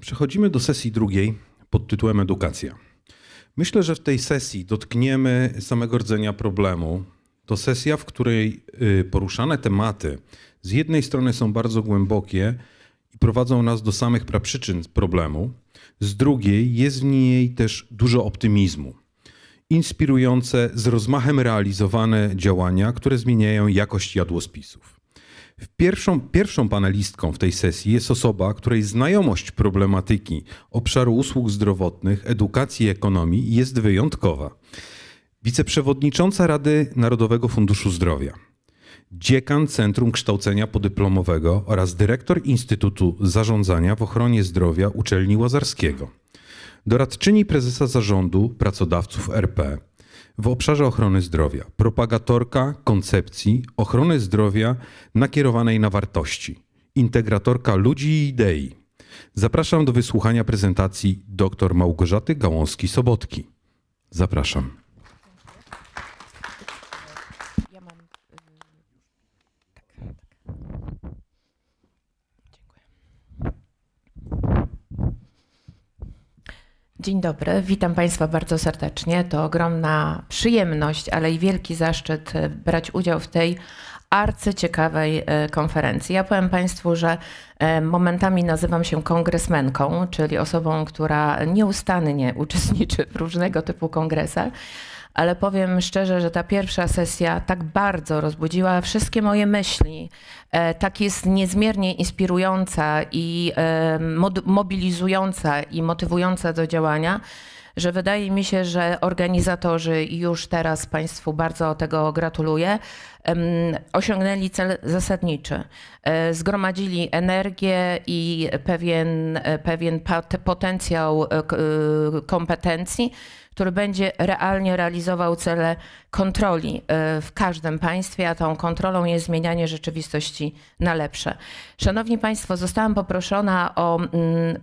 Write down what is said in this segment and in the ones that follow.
Przechodzimy do sesji drugiej pod tytułem Edukacja. Myślę, że w tej sesji dotkniemy samego rdzenia problemu. To sesja, w której y, poruszane tematy z jednej strony są bardzo głębokie i prowadzą nas do samych przyczyn problemu, z drugiej jest w niej też dużo optymizmu. Inspirujące, z rozmachem realizowane działania, które zmieniają jakość jadłospisów. Pierwszą, pierwszą panelistką w tej sesji jest osoba, której znajomość problematyki obszaru usług zdrowotnych, edukacji i ekonomii jest wyjątkowa. Wiceprzewodnicząca Rady Narodowego Funduszu Zdrowia, dziekan Centrum Kształcenia Podyplomowego oraz dyrektor Instytutu Zarządzania w Ochronie Zdrowia Uczelni Łazarskiego, doradczyni prezesa zarządu pracodawców RP, w obszarze ochrony zdrowia, propagatorka koncepcji ochrony zdrowia nakierowanej na wartości, integratorka ludzi i idei. Zapraszam do wysłuchania prezentacji dr Małgorzaty gałąski sobotki Zapraszam. Dzień dobry, witam Państwa bardzo serdecznie. To ogromna przyjemność, ale i wielki zaszczyt e, brać udział w tej arcyciekawej e, konferencji. Ja powiem Państwu, że e, momentami nazywam się kongresmenką, czyli osobą, która nieustannie uczestniczy w różnego typu kongresach ale powiem szczerze, że ta pierwsza sesja tak bardzo rozbudziła wszystkie moje myśli. E, tak jest niezmiernie inspirująca i e, mobilizująca i motywująca do działania że wydaje mi się, że organizatorzy i już teraz Państwu bardzo tego gratuluję, osiągnęli cel zasadniczy. E, zgromadzili energię i pewien, pewien potencjał kompetencji, który będzie realnie realizował cele kontroli y, w każdym państwie, a tą kontrolą jest zmienianie rzeczywistości na lepsze. Szanowni Państwo, zostałam poproszona o mm,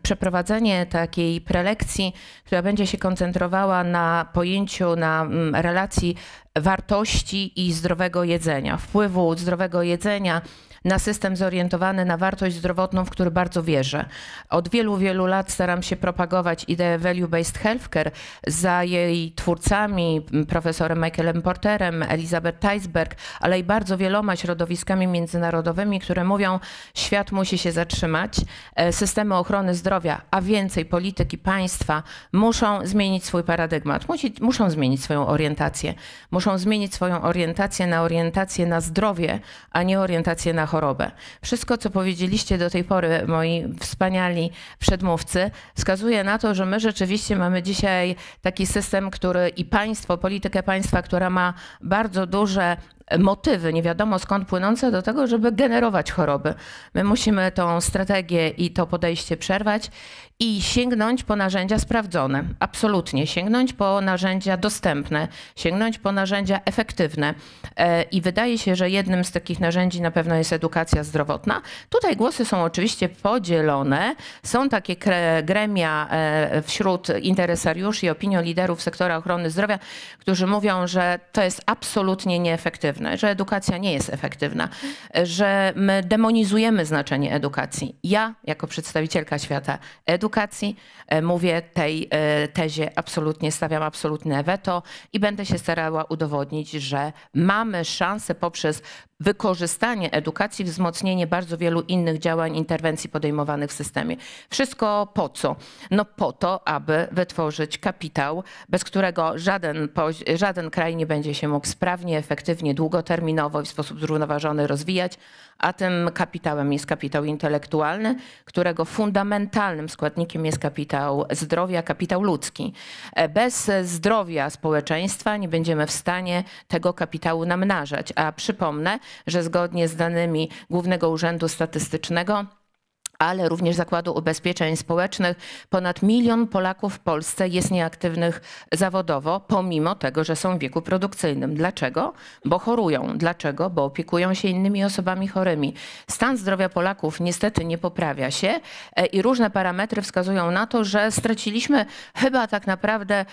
przeprowadzenie takiej prelekcji, która będzie się koncentrowała na pojęciu, na mm, relacji wartości i zdrowego jedzenia, wpływu zdrowego jedzenia na system zorientowany na wartość zdrowotną, w który bardzo wierzę. Od wielu, wielu lat staram się propagować ideę value-based healthcare za jej twórcami, profesorem Michaelem Porterem, Elizabeth Teisberg, ale i bardzo wieloma środowiskami międzynarodowymi, które mówią, świat musi się zatrzymać, e, systemy ochrony zdrowia, a więcej polityki państwa muszą zmienić swój paradygmat, musi, muszą zmienić swoją orientację. Muszą zmienić swoją orientację na orientację na zdrowie, a nie orientację na chorobę chorobę. Wszystko, co powiedzieliście do tej pory, moi wspaniali przedmówcy, wskazuje na to, że my rzeczywiście mamy dzisiaj taki system, który i państwo, politykę państwa, która ma bardzo duże motywy, nie wiadomo skąd płynące, do tego, żeby generować choroby. My musimy tą strategię i to podejście przerwać i sięgnąć po narzędzia sprawdzone. Absolutnie. Sięgnąć po narzędzia dostępne, sięgnąć po narzędzia efektywne. E, I wydaje się, że jednym z takich narzędzi na pewno jest edukacja zdrowotna. Tutaj głosy są oczywiście podzielone. Są takie gremia e, wśród interesariuszy i opinioliderów sektora ochrony zdrowia, którzy mówią, że to jest absolutnie nieefektywne efektywne, że edukacja nie jest efektywna, że my demonizujemy znaczenie edukacji. Ja, jako przedstawicielka świata edukacji, e, mówię tej e, tezie absolutnie, stawiam absolutne weto i będę się starała udowodnić, że mamy szansę poprzez wykorzystanie edukacji, wzmocnienie bardzo wielu innych działań, interwencji podejmowanych w systemie. Wszystko po co? No po to, aby wytworzyć kapitał, bez którego żaden, żaden kraj nie będzie się mógł sprawnie, efektywnie, długoterminowo i w sposób zrównoważony rozwijać, a tym kapitałem jest kapitał intelektualny, którego fundamentalnym składnikiem jest kapitał zdrowia, kapitał ludzki. E, bez zdrowia społeczeństwa nie będziemy w stanie tego kapitału namnażać. A przypomnę, że zgodnie z danymi Głównego Urzędu Statystycznego, ale również Zakładu Ubezpieczeń Społecznych. Ponad milion Polaków w Polsce jest nieaktywnych zawodowo, pomimo tego, że są w wieku produkcyjnym. Dlaczego? Bo chorują. Dlaczego? Bo opiekują się innymi osobami chorymi. Stan zdrowia Polaków niestety nie poprawia się e, i różne parametry wskazują na to, że straciliśmy chyba tak naprawdę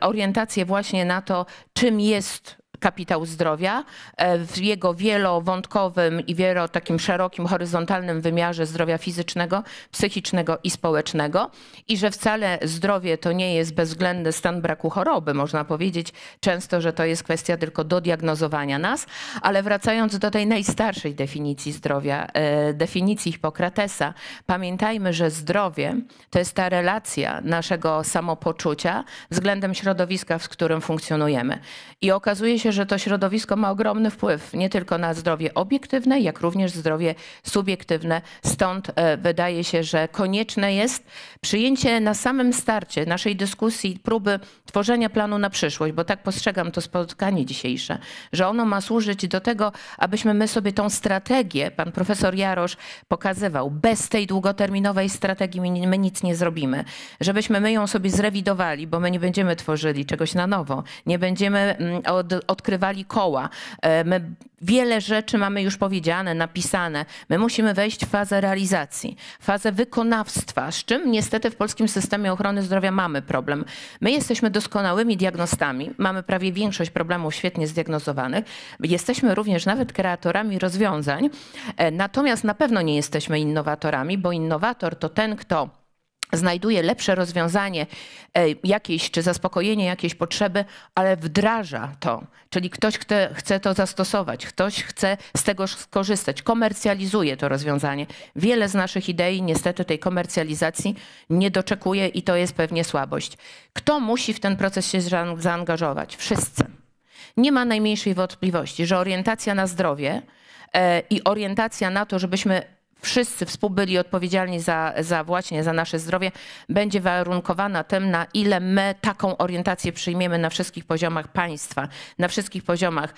orientację właśnie na to, czym jest kapitał zdrowia e, w jego wielowątkowym i wielo takim szerokim, horyzontalnym wymiarze zdrowia fizycznego, psychicznego i społecznego i że wcale zdrowie to nie jest bezwzględny stan braku choroby. Można powiedzieć często, że to jest kwestia tylko dodiagnozowania nas, ale wracając do tej najstarszej definicji zdrowia, e, definicji Hipokratesa, pamiętajmy, że zdrowie to jest ta relacja naszego samopoczucia względem środowiska, w którym funkcjonujemy. I okazuje się, się, że to środowisko ma ogromny wpływ nie tylko na zdrowie obiektywne, jak również zdrowie subiektywne. Stąd e, wydaje się, że konieczne jest przyjęcie na samym starcie naszej dyskusji próby tworzenia planu na przyszłość, bo tak postrzegam to spotkanie dzisiejsze, że ono ma służyć do tego, abyśmy my sobie tą strategię, pan profesor Jarosz pokazywał, bez tej długoterminowej strategii my nic nie zrobimy, żebyśmy my ją sobie zrewidowali, bo my nie będziemy tworzyli czegoś na nowo, nie będziemy mm, od, od odkrywali koła. E, my wiele rzeczy mamy już powiedziane, napisane. My musimy wejść w fazę realizacji, fazę wykonawstwa, z czym niestety w polskim systemie ochrony zdrowia mamy problem. My jesteśmy doskonałymi diagnostami, mamy prawie większość problemów świetnie zdiagnozowanych. Jesteśmy również nawet kreatorami rozwiązań, e, natomiast na pewno nie jesteśmy innowatorami, bo innowator to ten, kto znajduje lepsze rozwiązanie e, jakieś, czy zaspokojenie jakiejś potrzeby, ale wdraża to. Czyli ktoś chce, chce to zastosować, ktoś chce z tego skorzystać, komercjalizuje to rozwiązanie. Wiele z naszych idei niestety tej komercjalizacji nie doczekuje i to jest pewnie słabość. Kto musi w ten proces się zaangażować? Wszyscy. Nie ma najmniejszej wątpliwości, że orientacja na zdrowie e, i orientacja na to, żebyśmy wszyscy współbyli odpowiedzialni za, za właśnie za nasze zdrowie, będzie warunkowana tym, na ile my taką orientację przyjmiemy na wszystkich poziomach państwa, na wszystkich poziomach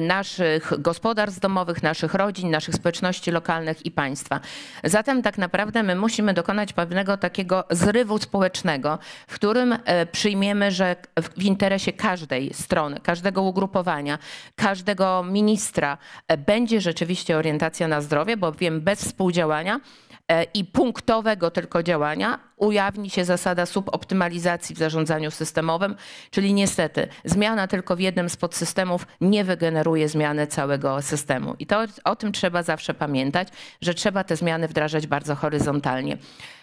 naszych gospodarstw domowych, naszych rodzin, naszych społeczności lokalnych i państwa. Zatem tak naprawdę my musimy dokonać pewnego takiego zrywu społecznego, w którym e, przyjmiemy, że w interesie każdej strony, każdego ugrupowania, każdego ministra e, będzie rzeczywiście orientacja na zdrowie, bowiem bez współdziałania e, i punktowego tylko działania ujawni się zasada suboptymalizacji w zarządzaniu systemowym, czyli niestety zmiana tylko w jednym z podsystemów nie wygeneruje zmiany całego systemu. I to o tym trzeba zawsze pamiętać, że trzeba te zmiany wdrażać bardzo horyzontalnie.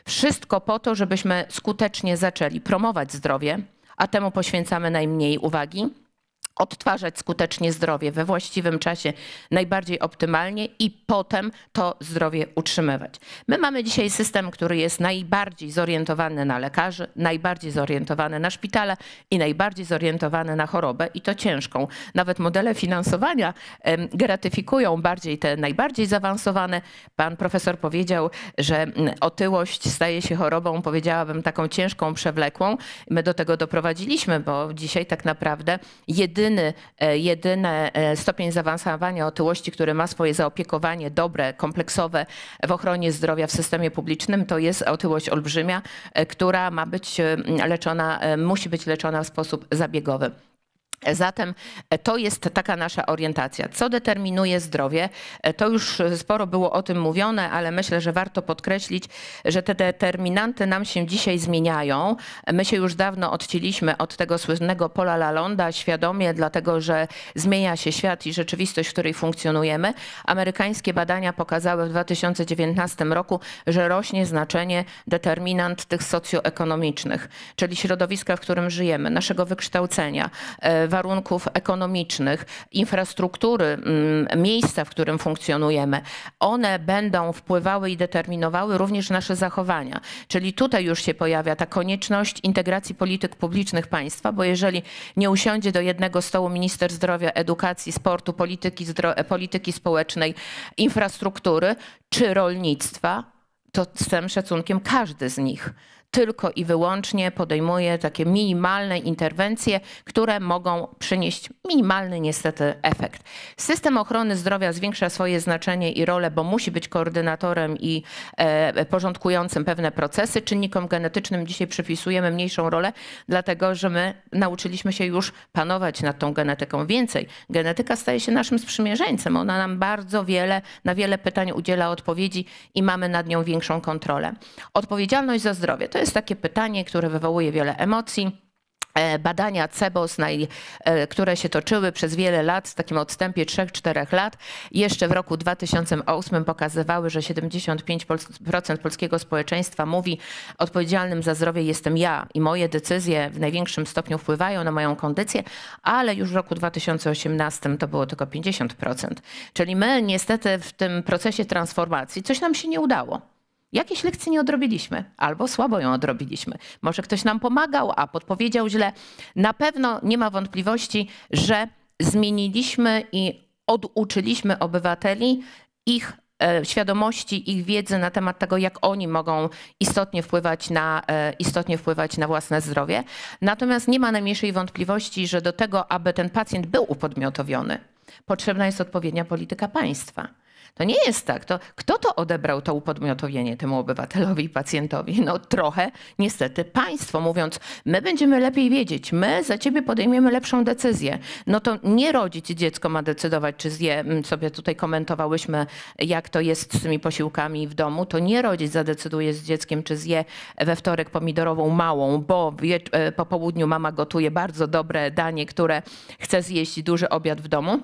Wszystko po to, żebyśmy skutecznie zaczęli promować zdrowie, a temu poświęcamy najmniej uwagi odtwarzać skutecznie zdrowie we właściwym czasie, najbardziej optymalnie i potem to zdrowie utrzymywać. My mamy dzisiaj system, który jest najbardziej zorientowany na lekarzy, najbardziej zorientowany na szpitale i najbardziej zorientowany na chorobę i to ciężką. Nawet modele finansowania gratyfikują bardziej te najbardziej zaawansowane. Pan profesor powiedział, że otyłość staje się chorobą, powiedziałabym taką ciężką, przewlekłą. My do tego doprowadziliśmy, bo dzisiaj tak naprawdę jedyny jedyny, e, jedyny e, stopień zaawansowania otyłości, który ma swoje zaopiekowanie dobre, kompleksowe w ochronie zdrowia w systemie publicznym, to jest otyłość olbrzymia, e, która ma być leczona, musi być leczona w sposób zabiegowy. Zatem e, to jest taka nasza orientacja. Co determinuje zdrowie? E, to już sporo było o tym mówione, ale myślę, że warto podkreślić, że te determinanty nam się dzisiaj zmieniają. My się już dawno odcięliśmy od tego słynnego pola Lalonda świadomie, dlatego że zmienia się świat i rzeczywistość, w której funkcjonujemy. Amerykańskie badania pokazały w 2019 roku, że rośnie znaczenie determinant tych socjoekonomicznych, czyli środowiska, w którym żyjemy, naszego wykształcenia, e, warunków ekonomicznych, infrastruktury, mm, miejsca, w którym funkcjonujemy, one będą wpływały i determinowały również nasze zachowania. Czyli tutaj już się pojawia ta konieczność integracji polityk publicznych państwa, bo jeżeli nie usiądzie do jednego stołu minister zdrowia, edukacji, sportu, polityki, polityki społecznej, infrastruktury czy rolnictwa, to z całym szacunkiem każdy z nich tylko i wyłącznie podejmuje takie minimalne interwencje, które mogą przynieść minimalny niestety efekt. System ochrony zdrowia zwiększa swoje znaczenie i rolę, bo musi być koordynatorem i e, porządkującym pewne procesy. Czynnikom genetycznym dzisiaj przypisujemy mniejszą rolę, dlatego że my nauczyliśmy się już panować nad tą genetyką. Więcej, genetyka staje się naszym sprzymierzeńcem. Ona nam bardzo wiele, na wiele pytań udziela odpowiedzi i mamy nad nią większą kontrolę. Odpowiedzialność za zdrowie to jest jest takie pytanie, które wywołuje wiele emocji. E, badania CEBOS, e, które się toczyły przez wiele lat, w takim odstępie 3-4 lat, jeszcze w roku 2008 pokazywały, że 75% polskiego społeczeństwa mówi, odpowiedzialnym za zdrowie jestem ja i moje decyzje w największym stopniu wpływają na moją kondycję, ale już w roku 2018 to było tylko 50%. Czyli my niestety w tym procesie transformacji coś nam się nie udało. Jakieś lekcje nie odrobiliśmy albo słabo ją odrobiliśmy. Może ktoś nam pomagał, a podpowiedział źle. Na pewno nie ma wątpliwości, że zmieniliśmy i oduczyliśmy obywateli ich e, świadomości, ich wiedzy na temat tego, jak oni mogą istotnie wpływać na, e, istotnie wpływać na własne zdrowie. Natomiast nie ma najmniejszej wątpliwości, że do tego, aby ten pacjent był upodmiotowiony, potrzebna jest odpowiednia polityka państwa. To nie jest tak. To, kto to odebrał, to upodmiotowienie temu obywatelowi i pacjentowi? No trochę niestety państwo, mówiąc, my będziemy lepiej wiedzieć, my za ciebie podejmiemy lepszą decyzję. No to nie rodzic dziecko ma decydować, czy zje, mm, sobie tutaj komentowałyśmy, jak to jest z tymi posiłkami w domu, to nie rodzic zadecyduje z dzieckiem, czy zje we wtorek pomidorową małą, bo e, po południu mama gotuje bardzo dobre danie, które chce zjeść duży obiad w domu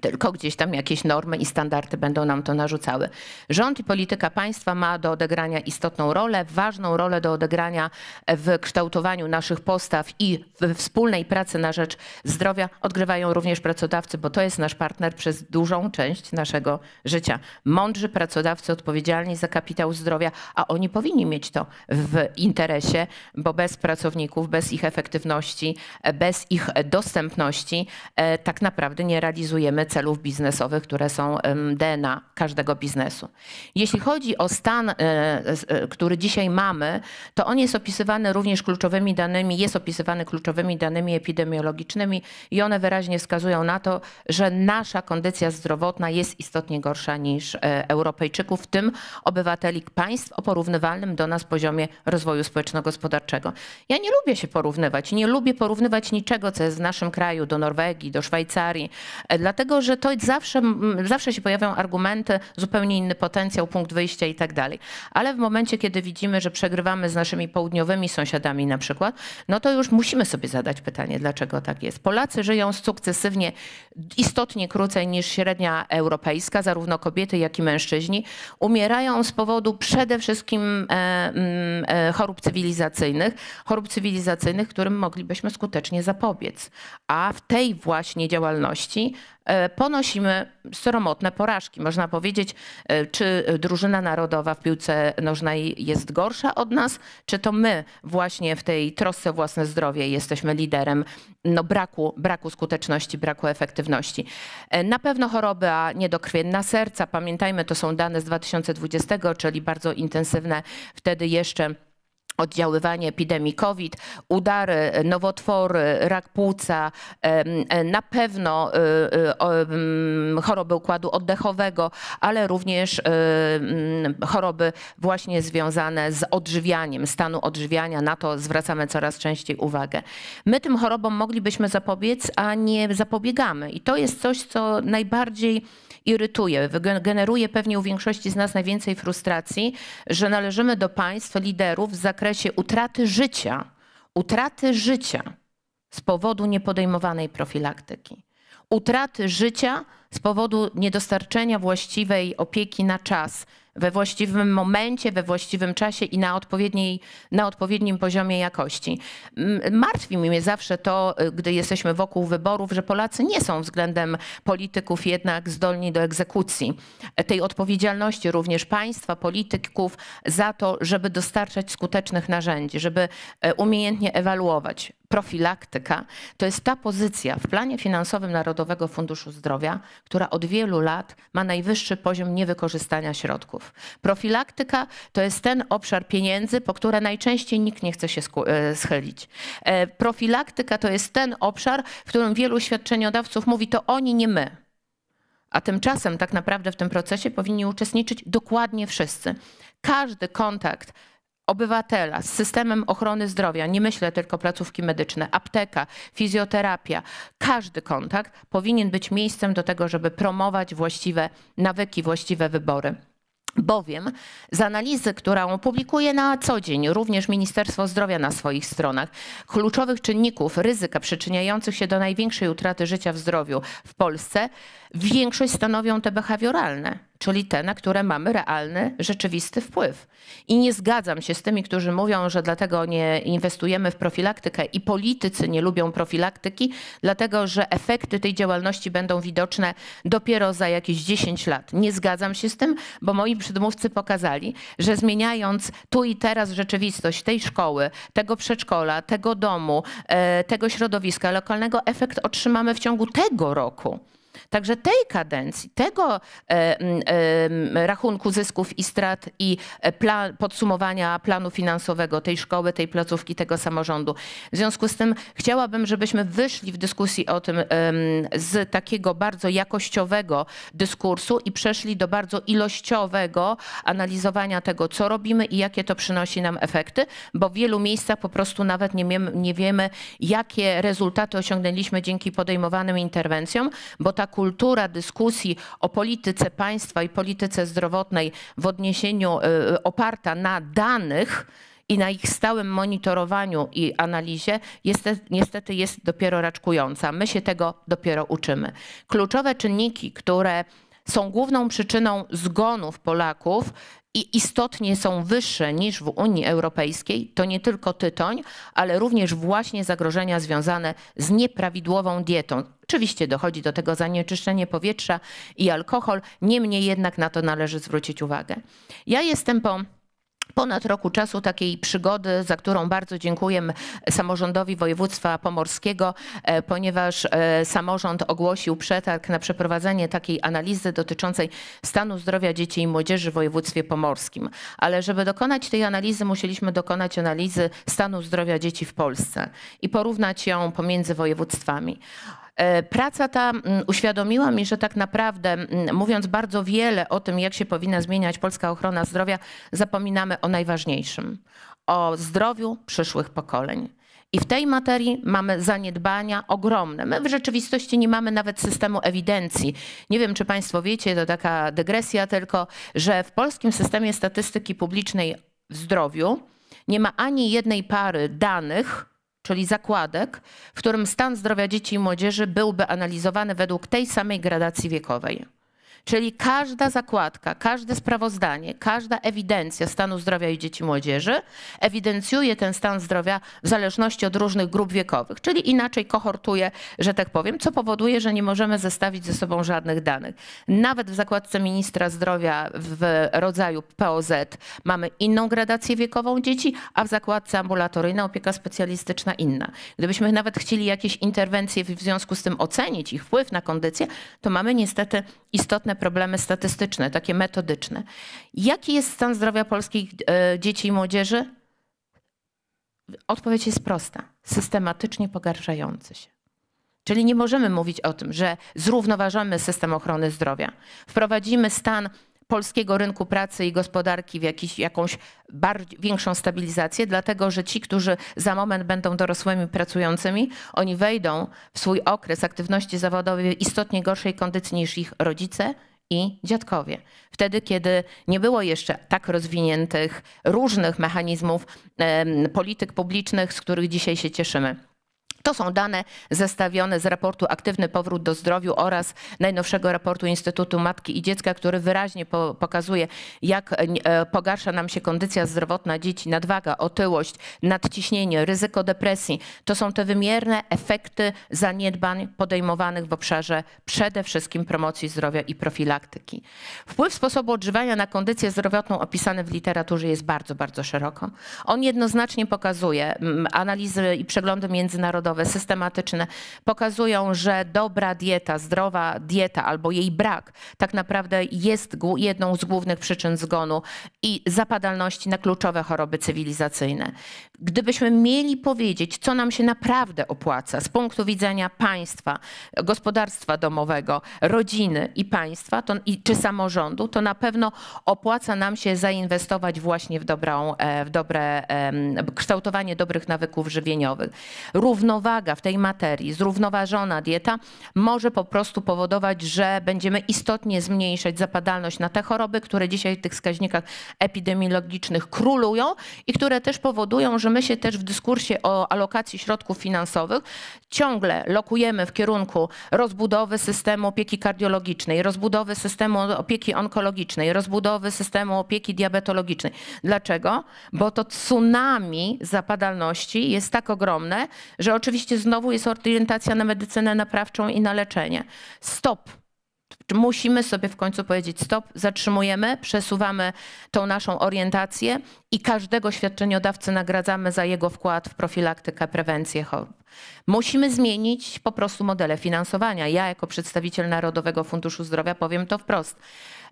tylko gdzieś tam jakieś normy i standardy będą nam to narzucały. Rząd i polityka państwa ma do odegrania istotną rolę, ważną rolę do odegrania w kształtowaniu naszych postaw i we wspólnej pracy na rzecz zdrowia odgrywają również pracodawcy, bo to jest nasz partner przez dużą część naszego życia. Mądrzy pracodawcy odpowiedzialni za kapitał zdrowia, a oni powinni mieć to w interesie, bo bez pracowników, bez ich efektywności, bez ich dostępności e, tak naprawdę nie realizujemy celów biznesowych, które są DNA każdego biznesu. Jeśli chodzi o stan, e, e, który dzisiaj mamy, to on jest opisywany również kluczowymi danymi, jest opisywany kluczowymi danymi epidemiologicznymi i one wyraźnie wskazują na to, że nasza kondycja zdrowotna jest istotnie gorsza niż e, Europejczyków, w tym obywateli państw o porównywalnym do nas poziomie rozwoju społeczno-gospodarczego. Ja nie lubię się porównywać, nie lubię porównywać niczego, co jest w naszym kraju, do Norwegii, do Szwajcarii, dlatego że to zawsze, zawsze się pojawiają argumenty, zupełnie inny potencjał, punkt wyjścia i tak dalej. Ale w momencie, kiedy widzimy, że przegrywamy z naszymi południowymi sąsiadami na przykład, no to już musimy sobie zadać pytanie, dlaczego tak jest. Polacy żyją sukcesywnie istotnie krócej niż średnia europejska, zarówno kobiety, jak i mężczyźni. Umierają z powodu przede wszystkim e, e, chorób cywilizacyjnych, chorób cywilizacyjnych, którym moglibyśmy skutecznie zapobiec. A w tej właśnie działalności E, ponosimy sromotne porażki. Można powiedzieć, e, czy drużyna narodowa w piłce nożnej jest gorsza od nas, czy to my właśnie w tej trosce własne zdrowie jesteśmy liderem no braku, braku skuteczności, braku efektywności. E, na pewno choroby, choroba niedokrwienna serca, pamiętajmy, to są dane z 2020, czyli bardzo intensywne wtedy jeszcze oddziaływanie epidemii COVID, udary, nowotwory, rak płuca, e, na pewno e, e, choroby układu oddechowego, ale również choroby właśnie związane z odżywianiem, stanu odżywiania. Na to zwracamy coraz częściej uwagę. My tym chorobom moglibyśmy zapobiec, a nie zapobiegamy. I to jest coś, co najbardziej irytuje, generuje pewnie u większości z nas najwięcej frustracji, że należymy do państw liderów w zakresie utraty życia, utraty życia z powodu niepodejmowanej profilaktyki, utraty życia z powodu niedostarczenia właściwej opieki na czas we właściwym momencie, we właściwym czasie i na, odpowiedniej, na odpowiednim poziomie jakości. Martwi mnie zawsze to, y, gdy jesteśmy wokół wyborów, że Polacy nie są względem polityków jednak zdolni do egzekucji tej odpowiedzialności również państwa, polityków za to, żeby dostarczać skutecznych narzędzi, żeby e, umiejętnie ewaluować profilaktyka to jest ta pozycja w planie finansowym Narodowego Funduszu Zdrowia, która od wielu lat ma najwyższy poziom niewykorzystania środków. Profilaktyka to jest ten obszar pieniędzy, po które najczęściej nikt nie chce się e, schylić. E, profilaktyka to jest ten obszar, w którym wielu świadczeniodawców mówi to oni, nie my. A tymczasem tak naprawdę w tym procesie powinni uczestniczyć dokładnie wszyscy. Każdy kontakt obywatela z systemem ochrony zdrowia, nie myślę tylko placówki medyczne, apteka, fizjoterapia, każdy kontakt powinien być miejscem do tego, żeby promować właściwe nawyki, właściwe wybory. Bowiem z analizy, którą publikuje na co dzień również Ministerstwo Zdrowia na swoich stronach, kluczowych czynników ryzyka przyczyniających się do największej utraty życia w zdrowiu w Polsce, większość stanowią te behawioralne czyli te, na które mamy realny, rzeczywisty wpływ. I nie zgadzam się z tymi, którzy mówią, że dlatego nie inwestujemy w profilaktykę i politycy nie lubią profilaktyki, dlatego że efekty tej działalności będą widoczne dopiero za jakieś 10 lat. Nie zgadzam się z tym, bo moi przedmówcy pokazali, że zmieniając tu i teraz rzeczywistość tej szkoły, tego przedszkola, tego domu, e, tego środowiska lokalnego, efekt otrzymamy w ciągu tego roku. Także tej kadencji, tego e, e, rachunku zysków i strat i e, plan, podsumowania planu finansowego tej szkoły, tej placówki, tego samorządu. W związku z tym chciałabym, żebyśmy wyszli w dyskusji o tym z takiego bardzo jakościowego dyskursu i przeszli do bardzo ilościowego analizowania tego, co robimy i jakie to przynosi nam efekty, bo w wielu miejscach po prostu nawet nie wiemy, nie wiemy jakie rezultaty osiągnęliśmy dzięki podejmowanym interwencjom, bo ta kultura dyskusji o polityce państwa i polityce zdrowotnej w odniesieniu y, oparta na danych, i na ich stałym monitorowaniu i analizie niestety, niestety jest dopiero raczkująca. My się tego dopiero uczymy. Kluczowe czynniki, które są główną przyczyną zgonów Polaków, i istotnie są wyższe niż w Unii Europejskiej, to nie tylko tytoń, ale również właśnie zagrożenia związane z nieprawidłową dietą. Oczywiście dochodzi do tego zanieczyszczenie powietrza i alkohol, niemniej jednak na to należy zwrócić uwagę. Ja jestem po ponad roku czasu takiej przygody, za którą bardzo dziękuję samorządowi województwa pomorskiego, e, ponieważ e, samorząd ogłosił przetarg na przeprowadzenie takiej analizy dotyczącej stanu zdrowia dzieci i młodzieży w województwie pomorskim. Ale żeby dokonać tej analizy, musieliśmy dokonać analizy stanu zdrowia dzieci w Polsce i porównać ją pomiędzy województwami. E, praca ta mm, uświadomiła mi, że tak naprawdę, mm, mówiąc bardzo wiele o tym, jak się powinna zmieniać polska ochrona zdrowia, zapominamy o najważniejszym o zdrowiu przyszłych pokoleń. I w tej materii mamy zaniedbania ogromne. My w rzeczywistości nie mamy nawet systemu ewidencji. Nie wiem, czy Państwo wiecie, to taka dygresja tylko, że w polskim systemie statystyki publicznej w zdrowiu nie ma ani jednej pary danych czyli zakładek, w którym stan zdrowia dzieci i młodzieży byłby analizowany według tej samej gradacji wiekowej. Czyli każda zakładka, każde sprawozdanie, każda ewidencja stanu zdrowia i dzieci i młodzieży ewidencjuje ten stan zdrowia w zależności od różnych grup wiekowych, czyli inaczej kohortuje, że tak powiem, co powoduje, że nie możemy zestawić ze sobą żadnych danych. Nawet w zakładce ministra zdrowia w rodzaju POZ mamy inną gradację wiekową dzieci, a w zakładce ambulatoryjna opieka specjalistyczna inna. Gdybyśmy nawet chcieli jakieś interwencje w związku z tym ocenić, ich wpływ na kondycję, to mamy niestety istotne konkretne problemy statystyczne, takie metodyczne. Jaki jest stan zdrowia polskich e, dzieci i młodzieży? Odpowiedź jest prosta: systematycznie pogarszający się. Czyli nie możemy mówić o tym, że zrównoważamy system ochrony zdrowia, wprowadzimy stan polskiego rynku pracy i gospodarki w jakiś, jakąś bardziej, większą stabilizację, dlatego że ci, którzy za moment będą dorosłymi pracującymi, oni wejdą w swój okres aktywności zawodowej w istotnie gorszej kondycji niż ich rodzice i dziadkowie. Wtedy, kiedy nie było jeszcze tak rozwiniętych różnych mechanizmów polityk publicznych, z których dzisiaj się cieszymy. To są dane zestawione z raportu Aktywny Powrót do Zdrowiu oraz najnowszego raportu Instytutu Matki i Dziecka, który wyraźnie po pokazuje, jak e, e, pogarsza nam się kondycja zdrowotna dzieci, nadwaga, otyłość, nadciśnienie, ryzyko depresji. To są te wymierne efekty zaniedbań podejmowanych w obszarze przede wszystkim promocji zdrowia i profilaktyki. Wpływ sposobu odżywania na kondycję zdrowotną opisany w literaturze jest bardzo, bardzo szeroko. On jednoznacznie pokazuje analizy i przeglądy międzynarodowe, naukowe, systematyczne pokazują, że dobra dieta, zdrowa dieta albo jej brak tak naprawdę jest jedną z głównych przyczyn zgonu i zapadalności na kluczowe choroby cywilizacyjne. Gdybyśmy mieli powiedzieć, co nam się naprawdę opłaca z punktu widzenia państwa, gospodarstwa domowego, rodziny i państwa to, i, czy samorządu, to na pewno opłaca nam się zainwestować właśnie w, dobrą, e, w dobre, kształtowanie dobrych nawyków żywieniowych. Równo równowaga w tej materii, zrównoważona dieta może po prostu powodować, że będziemy istotnie zmniejszać zapadalność na te choroby, które dzisiaj w tych wskaźnikach epidemiologicznych królują i które też powodują, że my się też w dyskursie o alokacji środków finansowych ciągle lokujemy w kierunku rozbudowy systemu opieki kardiologicznej, rozbudowy systemu opieki onkologicznej, rozbudowy systemu opieki diabetologicznej. Dlaczego? Bo to tsunami zapadalności jest tak ogromne, że oczywiście oczywiście znowu jest orientacja na medycynę naprawczą i na leczenie. Stop. Musimy sobie w końcu powiedzieć stop, zatrzymujemy, przesuwamy tą naszą orientację i każdego świadczeniodawcę nagradzamy za jego wkład w profilaktykę, prewencję chorób. Musimy zmienić po prostu modele finansowania. Ja jako przedstawiciel Narodowego Funduszu Zdrowia powiem to wprost.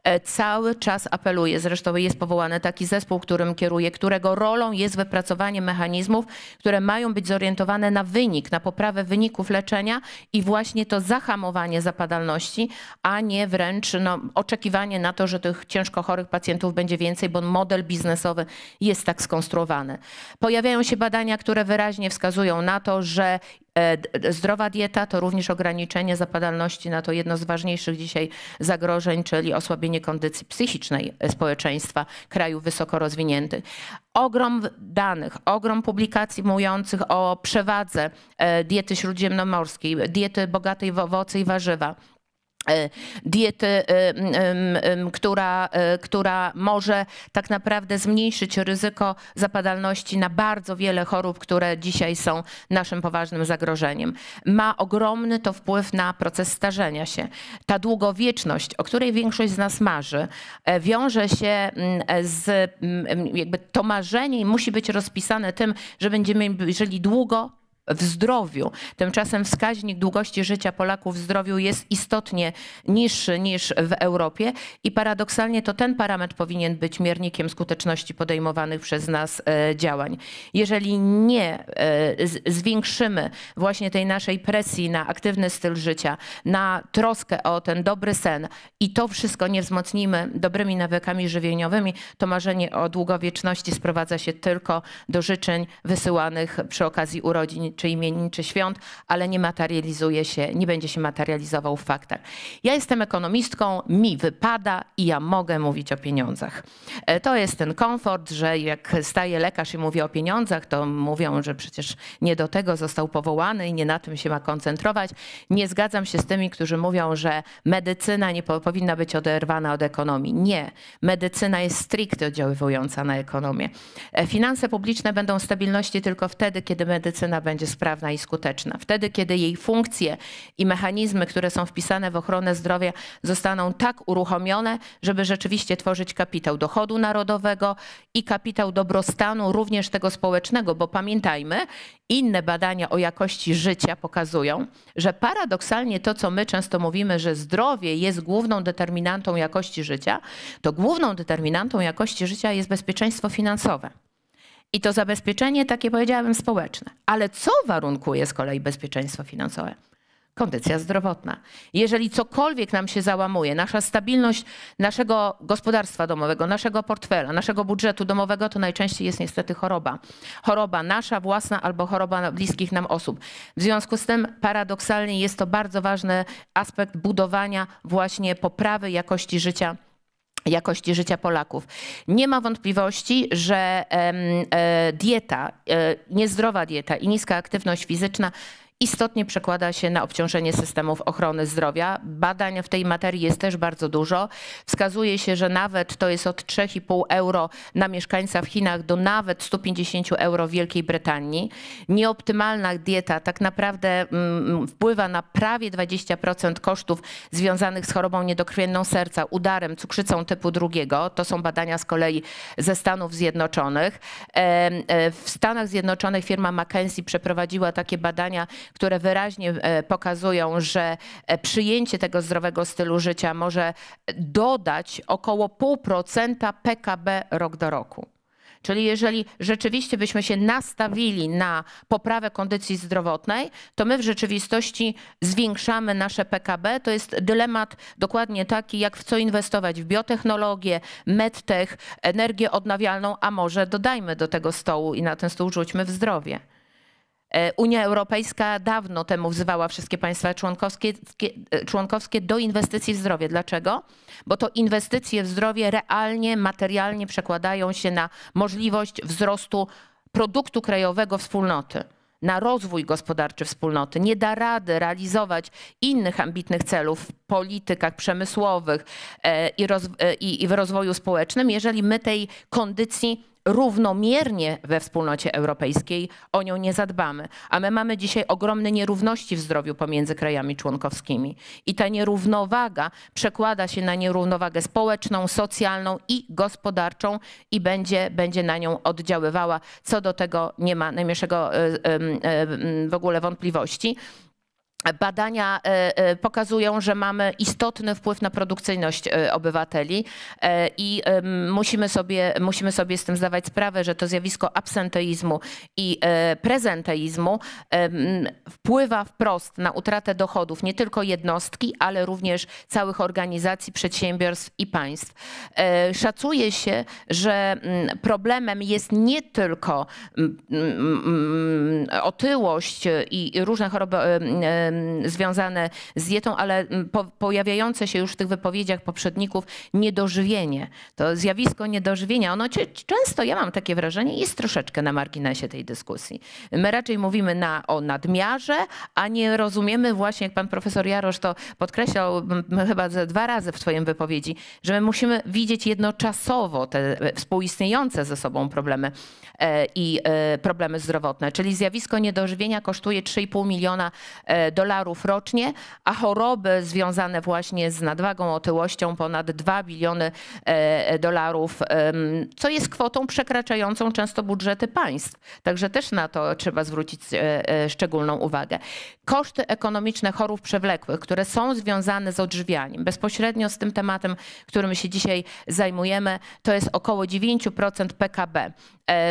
E, cały czas apeluje, zresztą jest powołany taki zespół, którym kieruje, którego rolą jest wypracowanie mechanizmów, które mają być zorientowane na wynik, na poprawę wyników leczenia i właśnie to zahamowanie zapadalności, a nie wręcz no, oczekiwanie na to, że tych ciężko chorych pacjentów będzie więcej, bo model biznesowy jest tak skonstruowany. Pojawiają się badania, które wyraźnie wskazują na to, że E, zdrowa dieta to również ograniczenie zapadalności na to jedno z ważniejszych dzisiaj zagrożeń, czyli osłabienie kondycji psychicznej e, społeczeństwa krajów wysoko rozwiniętych. Ogrom danych, ogrom publikacji mówiących o przewadze e, diety śródziemnomorskiej, diety bogatej w owoce i warzywa. E, diety, e, e, która, która może tak naprawdę zmniejszyć ryzyko zapadalności na bardzo wiele chorób, które dzisiaj są naszym poważnym zagrożeniem. Ma ogromny to wpływ na proces starzenia się. Ta długowieczność, o której większość z nas marzy, wiąże się z jakby to marzenie i musi być rozpisane tym, że będziemy żyli długo, w zdrowiu. Tymczasem wskaźnik długości życia Polaków w zdrowiu jest istotnie niższy niż w Europie i paradoksalnie to ten parametr powinien być miernikiem skuteczności podejmowanych przez nas e, działań. Jeżeli nie e, zwiększymy właśnie tej naszej presji na aktywny styl życia, na troskę o ten dobry sen i to wszystko nie wzmocnimy dobrymi nawykami żywieniowymi, to marzenie o długowieczności sprowadza się tylko do życzeń wysyłanych przy okazji urodzin czy imienin, czy świąt, ale nie materializuje się, nie będzie się materializował w faktach. Ja jestem ekonomistką, mi wypada i ja mogę mówić o pieniądzach. E, to jest ten komfort, że jak staje lekarz i mówi o pieniądzach, to mówią, że przecież nie do tego został powołany i nie na tym się ma koncentrować. Nie zgadzam się z tymi, którzy mówią, że medycyna nie powinna być oderwana od ekonomii. Nie. Medycyna jest stricte oddziaływująca na ekonomię. E, finanse publiczne będą stabilności tylko wtedy, kiedy medycyna będzie będzie sprawna i skuteczna. Wtedy, kiedy jej funkcje i mechanizmy, które są wpisane w ochronę zdrowia, zostaną tak uruchomione, żeby rzeczywiście tworzyć kapitał dochodu narodowego i kapitał dobrostanu, również tego społecznego, bo pamiętajmy, inne badania o jakości życia pokazują, że paradoksalnie to, co my często mówimy, że zdrowie jest główną determinantą jakości życia, to główną determinantą jakości życia jest bezpieczeństwo finansowe. I to zabezpieczenie takie powiedziałabym społeczne. Ale co warunkuje z kolei bezpieczeństwo finansowe? Kondycja zdrowotna. Jeżeli cokolwiek nam się załamuje, nasza stabilność naszego gospodarstwa domowego, naszego portfela, naszego budżetu domowego, to najczęściej jest niestety choroba. Choroba nasza własna albo choroba bliskich nam osób. W związku z tym paradoksalnie jest to bardzo ważny aspekt budowania właśnie poprawy jakości życia jakości życia Polaków. Nie ma wątpliwości, że e, dieta, e, niezdrowa dieta i niska aktywność fizyczna istotnie przekłada się na obciążenie systemów ochrony zdrowia. Badań w tej materii jest też bardzo dużo. Wskazuje się, że nawet to jest od 3,5 euro na mieszkańca w Chinach do nawet 150 euro w Wielkiej Brytanii. Nieoptymalna dieta tak naprawdę mm, wpływa na prawie 20% kosztów związanych z chorobą niedokrwienną serca, udarem, cukrzycą typu drugiego. To są badania z kolei ze Stanów Zjednoczonych. E, w Stanach Zjednoczonych firma McKenzie przeprowadziła takie badania, które wyraźnie e, pokazują, że e, przyjęcie tego zdrowego stylu życia może dodać około 0,5% PKB rok do roku. Czyli jeżeli rzeczywiście byśmy się nastawili na poprawę kondycji zdrowotnej, to my w rzeczywistości zwiększamy nasze PKB. To jest dylemat dokładnie taki, jak w co inwestować w biotechnologię, medtech, energię odnawialną, a może dodajmy do tego stołu i na ten stół rzućmy w zdrowie. E, Unia Europejska dawno temu wzywała wszystkie państwa członkowskie, e, członkowskie, do inwestycji w zdrowie. Dlaczego? Bo to inwestycje w zdrowie realnie, materialnie przekładają się na możliwość wzrostu produktu krajowego wspólnoty. Na rozwój gospodarczy wspólnoty. Nie da rady realizować innych ambitnych celów w politykach przemysłowych e, i w rozwoju społecznym, jeżeli my tej kondycji równomiernie we wspólnocie europejskiej o nią nie zadbamy. A my mamy dzisiaj ogromne nierówności w zdrowiu pomiędzy krajami członkowskimi. I ta nierównowaga przekłada się na nierównowagę społeczną, socjalną i gospodarczą i będzie, będzie na nią oddziaływała. Co do tego nie ma najmniejszego y, y, y, w ogóle wątpliwości. Badania e, e, pokazują, że mamy istotny wpływ na produkcyjność e, obywateli i musimy sobie, musimy sobie z tym zdawać sprawę, że to zjawisko absenteizmu i prezenteizmu wpływa wprost na utratę dochodów nie tylko jednostki, ale również całych organizacji, przedsiębiorstw i państw. Szacuje się, że mm, problemem jest nie tylko mm, mm, otyłość i różne choroby związane z dietą, ale po, pojawiające się już w tych wypowiedziach poprzedników niedożywienie. To zjawisko niedożywienia, ono często, ja mam takie wrażenie, jest troszeczkę na marginesie tej dyskusji. My raczej mówimy na, o nadmiarze, a nie rozumiemy właśnie, jak pan profesor Jarosz to podkreślał chyba ze dwa razy w swojej wypowiedzi, że my musimy widzieć jednoczasowo te e, współistniejące ze sobą problemy e, i e, problemy zdrowotne. Czyli zjawisko niedożywienia kosztuje 3,5 miliona dolarów dolarów rocznie, a choroby związane właśnie z nadwagą, otyłością ponad 2 biliony e, dolarów, co jest kwotą przekraczającą często budżety państw. Także też na to trzeba zwrócić e, e, szczególną uwagę. Koszty ekonomiczne chorób przewlekłych, które są związane z odżywianiem, bezpośrednio z tym tematem, którym się dzisiaj zajmujemy, to jest około 9% PKB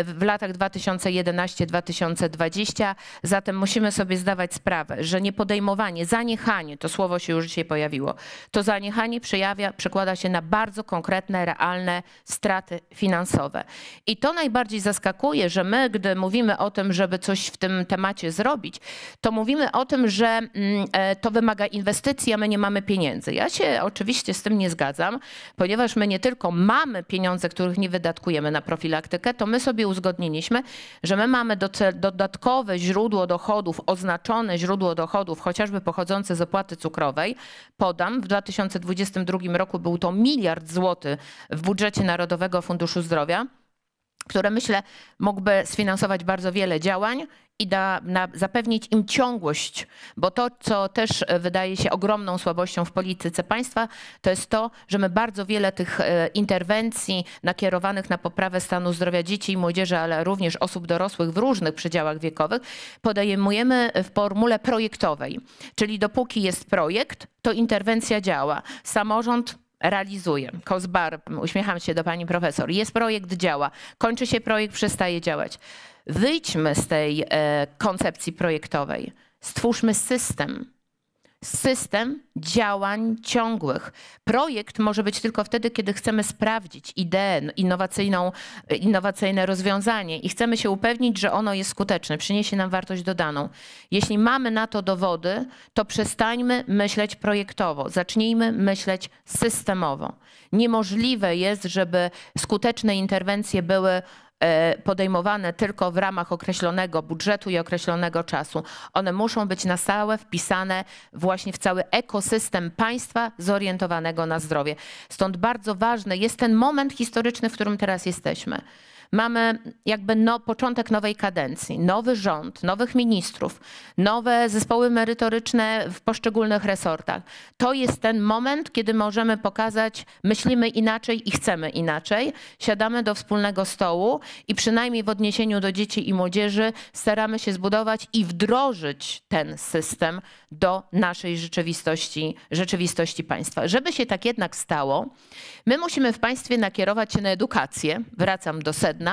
w latach 2011-2020. Zatem musimy sobie zdawać sprawę, że nie podejmowanie, zaniechanie, to słowo się już dzisiaj pojawiło, to zaniechanie przejawia, przekłada się na bardzo konkretne, realne straty finansowe. I to najbardziej zaskakuje, że my, gdy mówimy o tym, żeby coś w tym temacie zrobić, to mówimy o tym, że mm, e, to wymaga inwestycji, a my nie mamy pieniędzy. Ja się oczywiście z tym nie zgadzam, ponieważ my nie tylko mamy pieniądze, których nie wydatkujemy na profilaktykę, to my sobie uzgodniliśmy, że my mamy dodatkowe źródło dochodów, oznaczone źródło dochodów, dochodów, chociażby pochodzące z opłaty cukrowej, podam, w 2022 roku był to miliard złotych w budżecie Narodowego Funduszu Zdrowia które myślę mógłby sfinansować bardzo wiele działań i da, na, zapewnić im ciągłość, bo to, co też e, wydaje się ogromną słabością w polityce państwa, to jest to, że my bardzo wiele tych e, interwencji nakierowanych na poprawę stanu zdrowia dzieci i młodzieży, ale również osób dorosłych w różnych przedziałach wiekowych podejmujemy w formule projektowej. Czyli dopóki jest projekt, to interwencja działa. Samorząd realizuję. Kozbar, uśmiecham się do pani profesor. Jest projekt, działa. Kończy się projekt, przestaje działać. Wyjdźmy z tej e, koncepcji projektowej. Stwórzmy system, system działań ciągłych. Projekt może być tylko wtedy, kiedy chcemy sprawdzić ideę, innowacyjną, innowacyjne rozwiązanie i chcemy się upewnić, że ono jest skuteczne, przyniesie nam wartość dodaną. Jeśli mamy na to dowody, to przestańmy myśleć projektowo, zacznijmy myśleć systemowo. Niemożliwe jest, żeby skuteczne interwencje były E, podejmowane tylko w ramach określonego budżetu i określonego czasu. One muszą być na stałe wpisane właśnie w cały ekosystem państwa zorientowanego na zdrowie. Stąd bardzo ważny jest ten moment historyczny, w którym teraz jesteśmy mamy jakby no, początek nowej kadencji, nowy rząd, nowych ministrów, nowe zespoły merytoryczne w poszczególnych resortach. To jest ten moment, kiedy możemy pokazać, myślimy inaczej i chcemy inaczej. Siadamy do wspólnego stołu i przynajmniej w odniesieniu do dzieci i młodzieży staramy się zbudować i wdrożyć ten system do naszej rzeczywistości, rzeczywistości państwa. Żeby się tak jednak stało, my musimy w państwie nakierować się na edukację. Wracam do sedna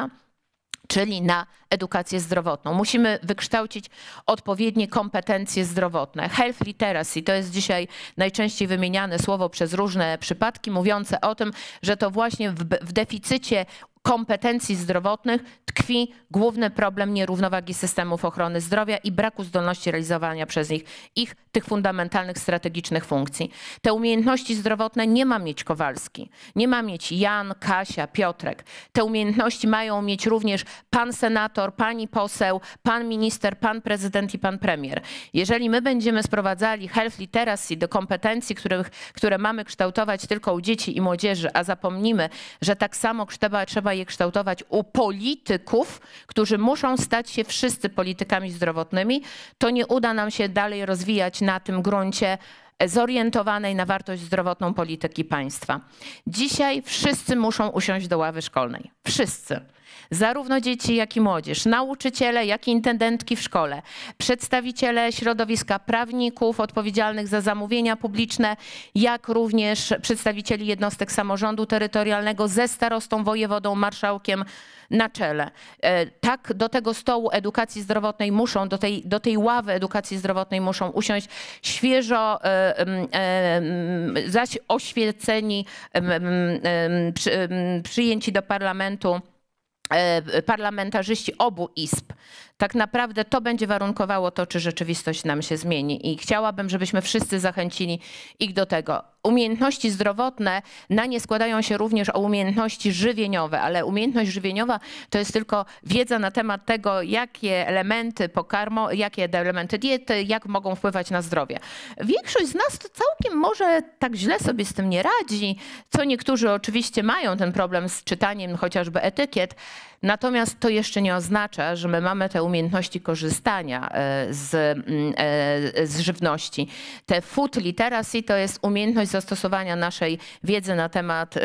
czyli na edukację zdrowotną. Musimy wykształcić odpowiednie kompetencje zdrowotne. Health literacy to jest dzisiaj najczęściej wymieniane słowo przez różne przypadki, mówiące o tym, że to właśnie w, w deficycie kompetencji zdrowotnych tkwi główny problem nierównowagi systemów ochrony zdrowia i braku zdolności realizowania przez nich ich tych fundamentalnych strategicznych funkcji. Te umiejętności zdrowotne nie ma mieć Kowalski, nie ma mieć Jan, Kasia, Piotrek. Te umiejętności mają mieć również pan senator, pani poseł, pan minister, pan prezydent i pan premier. Jeżeli my będziemy sprowadzali health literacy do kompetencji, których, które mamy kształtować tylko u dzieci i młodzieży, a zapomnimy, że tak samo trzeba, trzeba trzeba je kształtować u polityków, którzy muszą stać się wszyscy politykami zdrowotnymi, to nie uda nam się dalej rozwijać na tym gruncie zorientowanej na wartość zdrowotną polityki państwa. Dzisiaj wszyscy muszą usiąść do ławy szkolnej. Wszyscy zarówno dzieci, jak i młodzież, nauczyciele, jak i intendentki w szkole, przedstawiciele środowiska prawników odpowiedzialnych za zamówienia publiczne, jak również przedstawicieli jednostek samorządu terytorialnego ze starostą, wojewodą, marszałkiem na czele. E, tak do tego stołu edukacji zdrowotnej muszą, do tej, do tej ławy edukacji zdrowotnej muszą usiąść świeżo e, e, zaś oświeceni, przyjęci do parlamentu E, parlamentarzyści obu izb. Tak naprawdę to będzie warunkowało to, czy rzeczywistość nam się zmieni. I chciałabym, żebyśmy wszyscy zachęcili ich do tego umiejętności zdrowotne na nie składają się również o umiejętności żywieniowe, ale umiejętność żywieniowa to jest tylko wiedza na temat tego, jakie elementy pokarmu, jakie elementy diety, jak mogą wpływać na zdrowie. Większość z nas to całkiem może tak źle sobie z tym nie radzi, co niektórzy oczywiście mają ten problem z czytaniem chociażby etykiet, natomiast to jeszcze nie oznacza, że my mamy te umiejętności korzystania e, z, e, z żywności. Te food literacy to jest umiejętność zastosowania naszej wiedzy na temat e,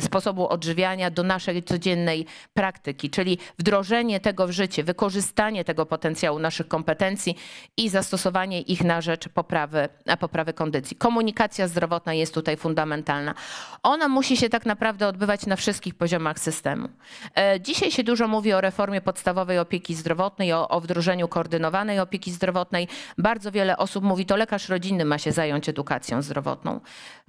sposobu odżywiania do naszej codziennej praktyki, czyli wdrożenie tego w życie, wykorzystanie tego potencjału naszych kompetencji i zastosowanie ich na rzecz poprawy, poprawy kondycji. Komunikacja zdrowotna jest tutaj fundamentalna. Ona musi się tak naprawdę odbywać na wszystkich poziomach systemu. E, dzisiaj się dużo mówi o reformie podstawowej opieki zdrowotnej, o, o wdrożeniu koordynowanej opieki zdrowotnej. Bardzo wiele osób mówi, to lekarz rodzinny ma się zająć edukacją zdrowotną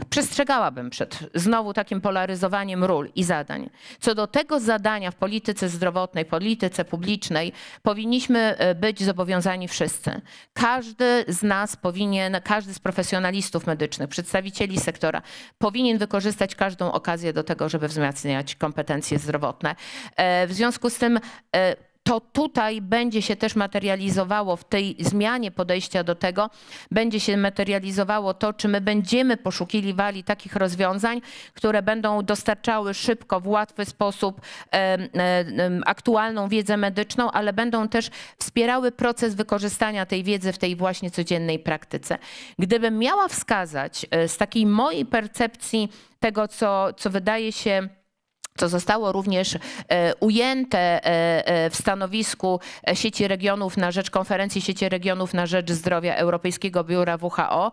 przestrzegałabym przed znowu takim polaryzowaniem ról i zadań. Co do tego zadania w polityce zdrowotnej, polityce publicznej, powinniśmy e, być zobowiązani wszyscy. Każdy z nas powinien, każdy z profesjonalistów medycznych, przedstawicieli sektora, powinien wykorzystać każdą okazję do tego, żeby wzmacniać kompetencje zdrowotne. E, w związku z tym e, to tutaj będzie się też materializowało w tej zmianie podejścia do tego, będzie się materializowało to, czy my będziemy poszukiwali takich rozwiązań, które będą dostarczały szybko, w łatwy sposób aktualną wiedzę medyczną, ale będą też wspierały proces wykorzystania tej wiedzy w tej właśnie codziennej praktyce. Gdybym miała wskazać e, z takiej mojej percepcji tego, co, co wydaje się, co zostało również e, ujęte e, e, w stanowisku sieci regionów na rzecz konferencji sieci regionów na rzecz zdrowia Europejskiego Biura WHO,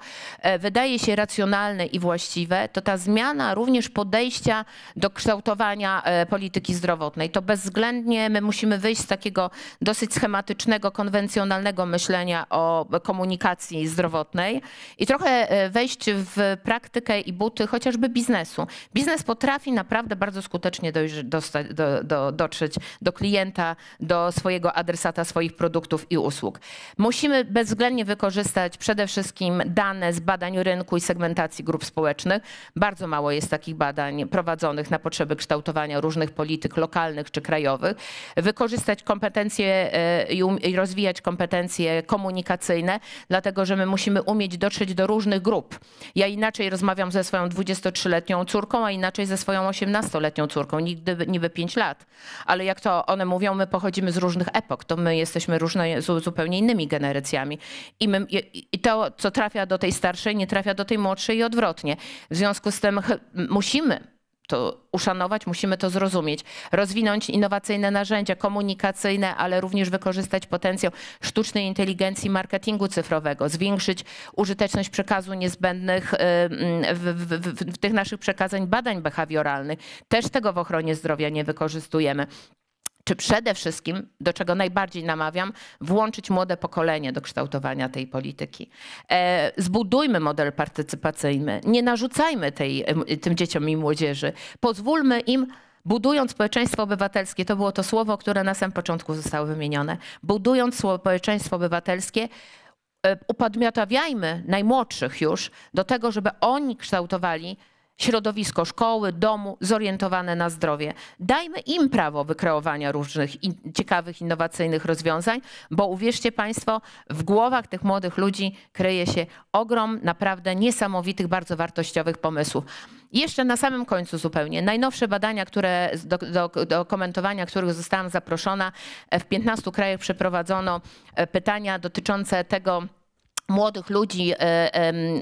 wydaje się racjonalne i właściwe, to ta zmiana również podejścia do kształtowania polityki zdrowotnej. To bezwzględnie my musimy wyjść z takiego dosyć schematycznego, konwencjonalnego myślenia o komunikacji zdrowotnej i trochę wejść w praktykę i buty chociażby biznesu. Biznes potrafi naprawdę bardzo skutecznie skutecznie dojrzy, dostać, do, do, dotrzeć do klienta, do swojego adresata swoich produktów i usług. Musimy bezwzględnie wykorzystać przede wszystkim dane z badań rynku i segmentacji grup społecznych. Bardzo mało jest takich badań prowadzonych na potrzeby kształtowania różnych polityk lokalnych czy krajowych. Wykorzystać kompetencje e, um-, i rozwijać kompetencje komunikacyjne, dlatego że my musimy umieć dotrzeć do różnych grup. Ja inaczej rozmawiam ze swoją 23-letnią córką, a inaczej ze swoją 18-letnią córką córką, nigdy niby 5 lat. Ale jak to one mówią, my pochodzimy z różnych epok, to my jesteśmy różne, zupełnie innymi generacjami. I, my, I to, co trafia do tej starszej, nie trafia do tej młodszej i odwrotnie. W związku z tym musimy to uszanować, musimy to zrozumieć. Rozwinąć innowacyjne narzędzia komunikacyjne, ale również wykorzystać potencjał sztucznej inteligencji marketingu cyfrowego, zwiększyć użyteczność przekazu niezbędnych y, mm, w, w, w, w tych naszych przekazań badań behawioralnych. Też tego w ochronie zdrowia nie wykorzystujemy czy przede wszystkim, do czego najbardziej namawiam, włączyć młode pokolenie do kształtowania tej polityki. E, zbudujmy model partycypacyjny, nie narzucajmy tej, tym dzieciom i młodzieży, pozwólmy im budując społeczeństwo obywatelskie, to było to słowo, które na samym początku zostało wymienione, budując społeczeństwo obywatelskie, e, upodmiotawiajmy najmłodszych już do tego, żeby oni kształtowali środowisko szkoły, domu zorientowane na zdrowie. Dajmy im prawo wykreowania różnych in, ciekawych, innowacyjnych rozwiązań, bo uwierzcie Państwo, w głowach tych młodych ludzi kryje się ogrom naprawdę niesamowitych, bardzo wartościowych pomysłów. Jeszcze na samym końcu zupełnie. Najnowsze badania, które do, do, do komentowania których zostałam zaproszona, e, w 15 krajach przeprowadzono e, pytania dotyczące tego, młodych ludzi, e,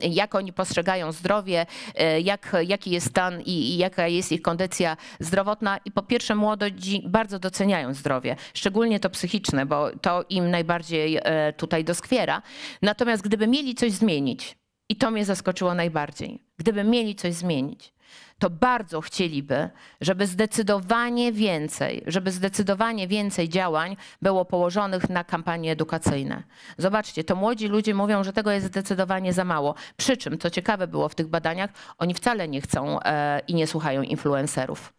jak oni postrzegają zdrowie, e, jak, jaki jest stan i, i, jaka jest ich kondycja zdrowotna. I po pierwsze, młodzi bardzo doceniają zdrowie, szczególnie to psychiczne, bo to im najbardziej e, tutaj doskwiera. Natomiast gdyby mieli coś zmienić, i to mnie zaskoczyło najbardziej, gdyby mieli coś zmienić, to bardzo chcieliby, żeby zdecydowanie więcej, żeby zdecydowanie więcej działań było położonych na kampanie edukacyjne. Zobaczcie, to młodzi ludzie mówią, że tego jest zdecydowanie za mało. Przy czym, co ciekawe było w tych badaniach, oni wcale nie chcą e, i nie słuchają influencerów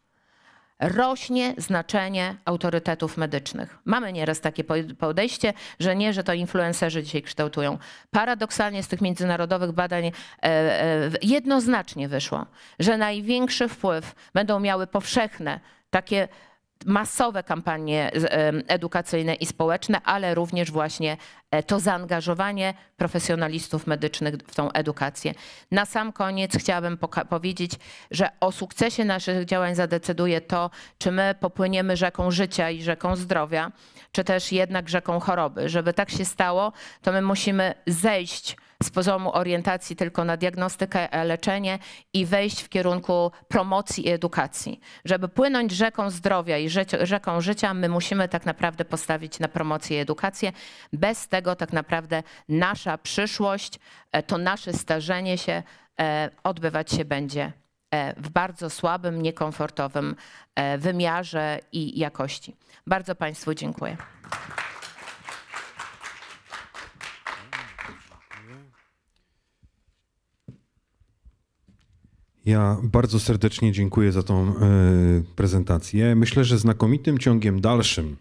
rośnie znaczenie autorytetów medycznych. Mamy nieraz takie podejście, że nie, że to influencerzy dzisiaj kształtują. Paradoksalnie z tych międzynarodowych badań e, e, jednoznacznie wyszło, że największy wpływ będą miały powszechne takie masowe kampanie edukacyjne i społeczne, ale również właśnie e, to zaangażowanie profesjonalistów medycznych w tą edukację. Na sam koniec chciałabym powiedzieć, że o sukcesie naszych działań zadecyduje to, czy my popłyniemy rzeką życia i rzeką zdrowia, czy też jednak rzeką choroby. Żeby tak się stało, to my musimy zejść z poziomu orientacji tylko na diagnostykę, leczenie i wejść w kierunku promocji i edukacji. Żeby płynąć rzeką zdrowia i rzeką życia, my musimy tak naprawdę postawić na promocję i edukację. Bez tego tak naprawdę nasza przyszłość, e, to nasze starzenie się e, odbywać się będzie e, w bardzo słabym, niekomfortowym wymiarze i jakości. Bardzo Państwu dziękuję. Ja bardzo serdecznie dziękuję za tą e, prezentację. Myślę, że znakomitym ciągiem dalszym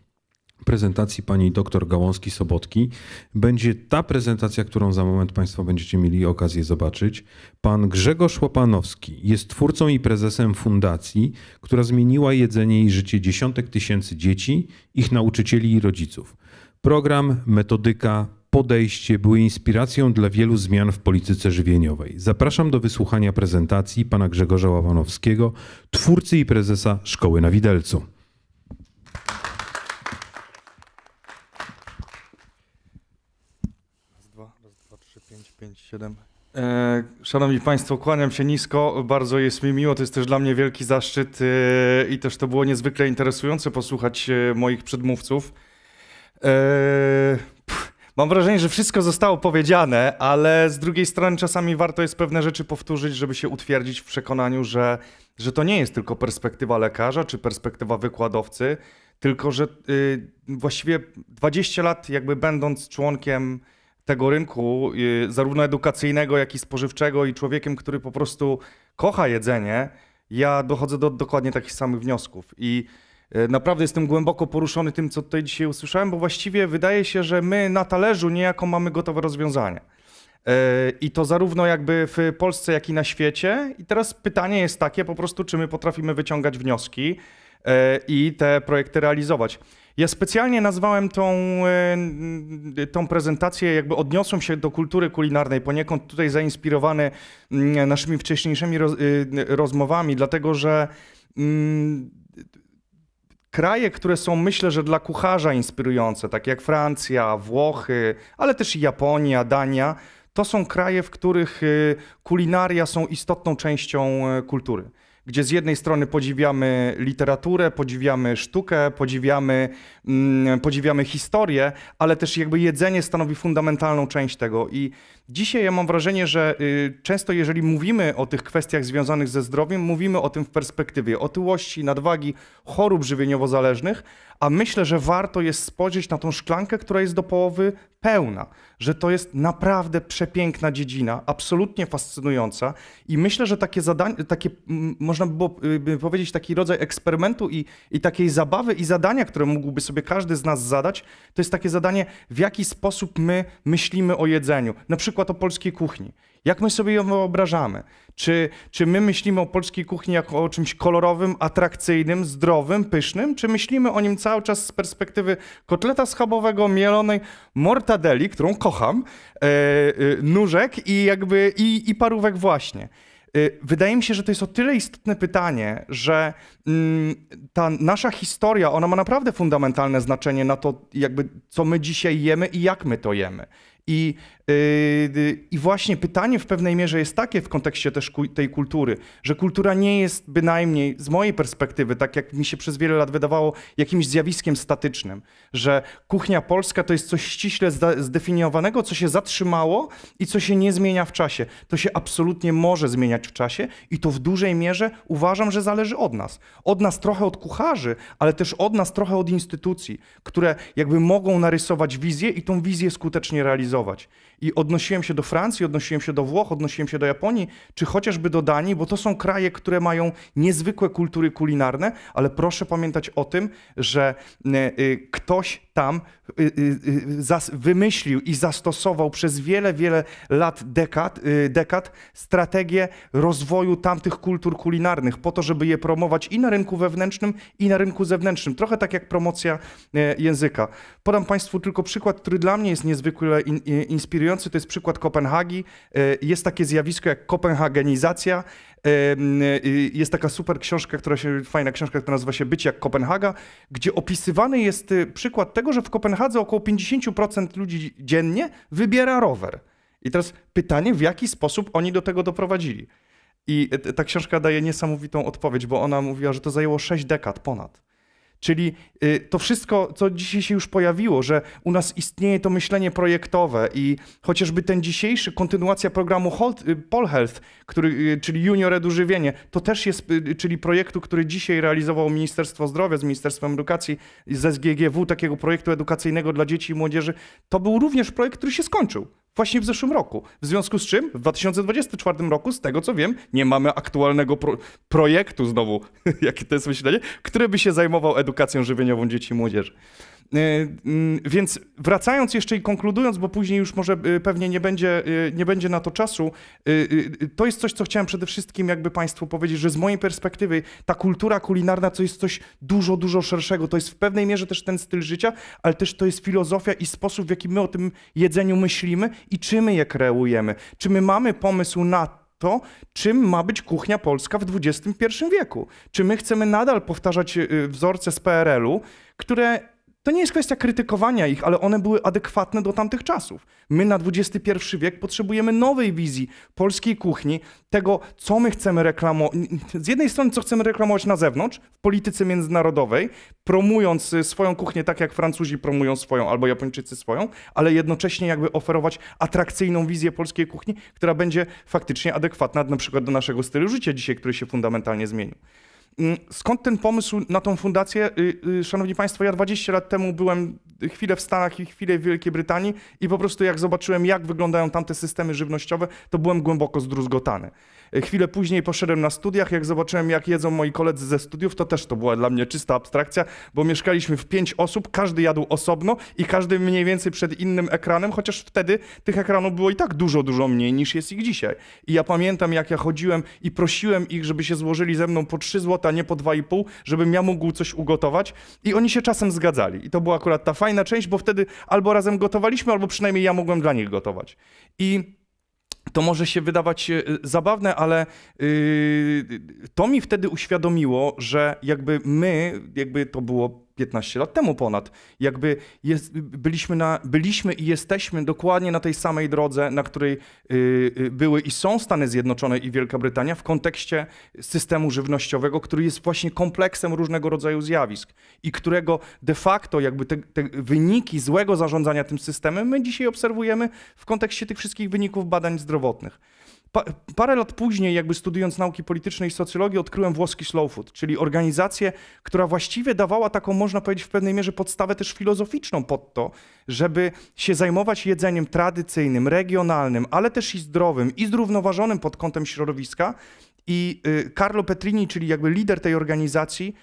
prezentacji pani dr Gałąski-Sobotki będzie ta prezentacja, którą za moment Państwo będziecie mieli okazję zobaczyć. Pan Grzegorz Łopanowski jest twórcą i prezesem fundacji, która zmieniła jedzenie i życie dziesiątek tysięcy dzieci, ich nauczycieli i rodziców. Program, metodyka, podejście były inspiracją dla wielu zmian w polityce żywieniowej. Zapraszam do wysłuchania prezentacji pana Grzegorza Ławanowskiego, twórcy i prezesa Szkoły na Widelcu. Raz, dwa, raz, dwa, trzy, pięć, pięć, siedem. E, szanowni Państwo, kłaniam się nisko, bardzo jest mi miło, to jest też dla mnie wielki zaszczyt e, i też to było niezwykle interesujące posłuchać e, moich przedmówców. Mam wrażenie, że wszystko zostało powiedziane, ale z drugiej strony czasami warto jest pewne rzeczy powtórzyć, żeby się utwierdzić w przekonaniu, że, że to nie jest tylko perspektywa lekarza czy perspektywa wykładowcy, tylko że y, właściwie 20 lat, jakby będąc członkiem tego rynku, y, zarówno edukacyjnego, jak i spożywczego, i człowiekiem, który po prostu kocha jedzenie, ja dochodzę do dokładnie takich samych wniosków. I E, naprawdę jestem głęboko poruszony tym, co tutaj dzisiaj usłyszałem, bo właściwie wydaje się, że my na talerzu niejako mamy gotowe rozwiązanie. I to zarówno jakby w Polsce, jak i na świecie. I teraz pytanie jest takie po prostu, czy my potrafimy wyciągać wnioski e, i te projekty realizować. Ja specjalnie nazwałem tą, e, tą prezentację, jakby odniosłem się do kultury kulinarnej, poniekąd tutaj zainspirowany naszymi wcześniejszymi y, rozmowami, dlatego że mm, kraje, które są myślę, że dla kucharza inspirujące, tak jak Francja, Włochy, ale też i Japonia, Dania, to są kraje, w których y, kulinaria są istotną częścią y, kultury gdzie z jednej strony podziwiamy literaturę, podziwiamy sztukę, podziwiamy, mm, podziwiamy historię, ale też jakby jedzenie stanowi fundamentalną część tego. I dzisiaj ja mam wrażenie, że y, często jeżeli mówimy o tych kwestiach związanych ze zdrowiem, mówimy o tym w perspektywie otyłości, nadwagi, chorób żywieniowo-zależnych, a myślę, że warto jest spojrzeć na tą szklankę, która jest do połowy pełna, że to jest naprawdę przepiękna dziedzina, absolutnie fascynująca i myślę, że takie zadanie, takie, można by było y, powiedzieć, taki rodzaj eksperymentu i, i takiej zabawy i zadania, które mógłby sobie każdy z nas zadać, to jest takie zadanie, w jaki sposób my myślimy o jedzeniu, na przykład o polskiej kuchni. Jak my sobie ją wyobrażamy? Czy, czy my myślimy o polskiej kuchni jako o czymś kolorowym, atrakcyjnym, zdrowym, pysznym? Czy myślimy o nim cały czas z perspektywy kotleta schabowego, mielonej, mortadeli, którą kocham, yy, nóżek i jakby i, i parówek właśnie? E, wydaje mi się, że to jest o tyle istotne pytanie, że mm, ta nasza historia, ona ma naprawdę fundamentalne znaczenie na to, jakby co my dzisiaj jemy i jak my to jemy. I Yy, I właśnie pytanie w pewnej mierze jest takie w kontekście też tej kultury, że kultura nie jest bynajmniej z mojej perspektywy, tak jak mi się przez wiele lat wydawało, jakimś zjawiskiem statycznym, że kuchnia polska to jest coś ściśle zdefiniowanego, co się zatrzymało i co się nie zmienia w czasie. To się absolutnie może zmieniać w czasie i to w dużej mierze uważam, że zależy od nas. Od nas trochę od kucharzy, ale też od nas trochę od instytucji, które jakby mogą narysować wizję i tą wizję skutecznie realizować. I odnosiłem się do Francji, odnosiłem się do Włoch, odnosiłem się do Japonii, czy chociażby do Danii, bo to są kraje, które mają niezwykłe kultury kulinarne, ale proszę pamiętać o tym, że e, e, ktoś tam e, wymyślił i zastosował przez wiele, wiele lat, dekad, dekad strategię rozwoju tamtych kultur kulinarnych po to, żeby je promować i na rynku wewnętrznym, i na rynku zewnętrznym. Trochę tak jak promocja języka. Podam Państwu tylko przykład, który dla mnie jest niezwykle inspirujący inspirujący to jest przykład Kopenhagi. E, jest takie zjawisko jak kopenhagenizacja. E, e, jest taka super książka, która się, fajna książka, która nazywa się Być jak Kopenhaga, gdzie opisywany jest przykład tego, że w Kopenhadze około 50% ludzi dziennie wybiera rower. I teraz pytanie, w jaki sposób oni do tego doprowadzili. I ta książka daje niesamowitą odpowiedź, bo ona mówiła, że to zajęło 6 dekad ponad Czyli y, to wszystko, co dzisiaj się już pojawiło, że u nas istnieje to myślenie projektowe i chociażby ten dzisiejszy, kontynuacja programu Polhealth, y, który, y, czyli Junior Edużywienie, to też jest, czyli projektu, który dzisiaj realizował Ministerstwo Zdrowia z Ministerstwem Edukacji, z SGGW, takiego projektu edukacyjnego dla dzieci i młodzieży, to był również projekt, który się skończył. Właśnie w zeszłym roku. W związku z czym w 2024 roku, z tego co wiem, nie mamy aktualnego pro projektu znowu, jakie to jest myślenie, który by się zajmował edukacją żywieniową dzieci i młodzieży. E, mm, więc wracając jeszcze i konkludując, bo później już może e, pewnie nie będzie, e, nie będzie na to czasu, to jest coś, co chciałem przede wszystkim jakby Państwu powiedzieć, że z mojej perspektywy ta kultura kulinarna to jest coś dużo, dużo szerszego. To jest w pewnej mierze też ten styl życia, ale też to jest filozofia i sposób, w jaki my o tym jedzeniu myślimy i czy my je kreujemy. Czy my mamy pomysł na to, czym ma być kuchnia polska w XXI wieku. Czy my chcemy nadal powtarzać wzorce z PRL-u, które to nie jest kwestia krytykowania ich, ale one były adekwatne do tamtych czasów. My na XXI wiek potrzebujemy nowej wizji polskiej kuchni, tego, co my chcemy reklamować. Z jednej strony, co chcemy reklamować na zewnątrz, w polityce międzynarodowej, promując y, swoją kuchnię tak, jak Francuzi promują swoją albo Japończycy swoją, ale jednocześnie jakby oferować atrakcyjną wizję polskiej kuchni, która będzie faktycznie adekwatna na przykład do naszego stylu życia dzisiaj, który się fundamentalnie zmienił. Mm, skąd ten pomysł na tą fundację? Y, y, szanowni Państwo, ja 20 lat temu byłem y, chwilę w Stanach i chwilę w Wielkiej Brytanii i po prostu jak zobaczyłem, jak wyglądają tamte systemy żywnościowe, to byłem głęboko zdruzgotany. Chwilę później poszedłem na studiach, jak zobaczyłem, jak jedzą moi koledzy ze studiów, to też to była dla mnie czysta abstrakcja, bo mieszkaliśmy w pięć osób, każdy jadł osobno i każdy mniej więcej przed innym ekranem, chociaż wtedy tych ekranów było i tak dużo, dużo mniej niż jest ich dzisiaj. I ja pamiętam, jak ja chodziłem i prosiłem ich, żeby się złożyli ze mną po 3 zł złota, nie po 2,5, żebym ja mógł coś ugotować. I oni się czasem zgadzali. I to była akurat ta fajna część, bo wtedy albo razem gotowaliśmy, albo przynajmniej ja mogłem dla nich gotować. I to może się wydawać e, zabawne, ale yy, to mi wtedy uświadomiło, że jakby my, jakby to było 15 lat temu ponad. Jakby jest, byliśmy, na, byliśmy i jesteśmy dokładnie na tej samej drodze, na której y, y, były i są Stany Zjednoczone i Wielka Brytania w kontekście systemu żywnościowego, który jest właśnie kompleksem różnego rodzaju zjawisk i którego de facto jakby te, te wyniki złego zarządzania tym systemem my dzisiaj obserwujemy w kontekście tych wszystkich wyników badań zdrowotnych. Pa, parę lat później, jakby studiując nauki polityczne i socjologii, odkryłem włoski slow food, czyli organizację, która właściwie dawała taką, można powiedzieć, w pewnej mierze podstawę też filozoficzną pod to, żeby się zajmować jedzeniem tradycyjnym, regionalnym, ale też i zdrowym, i zrównoważonym pod kątem środowiska. I y, Carlo Petrini, czyli jakby lider tej organizacji,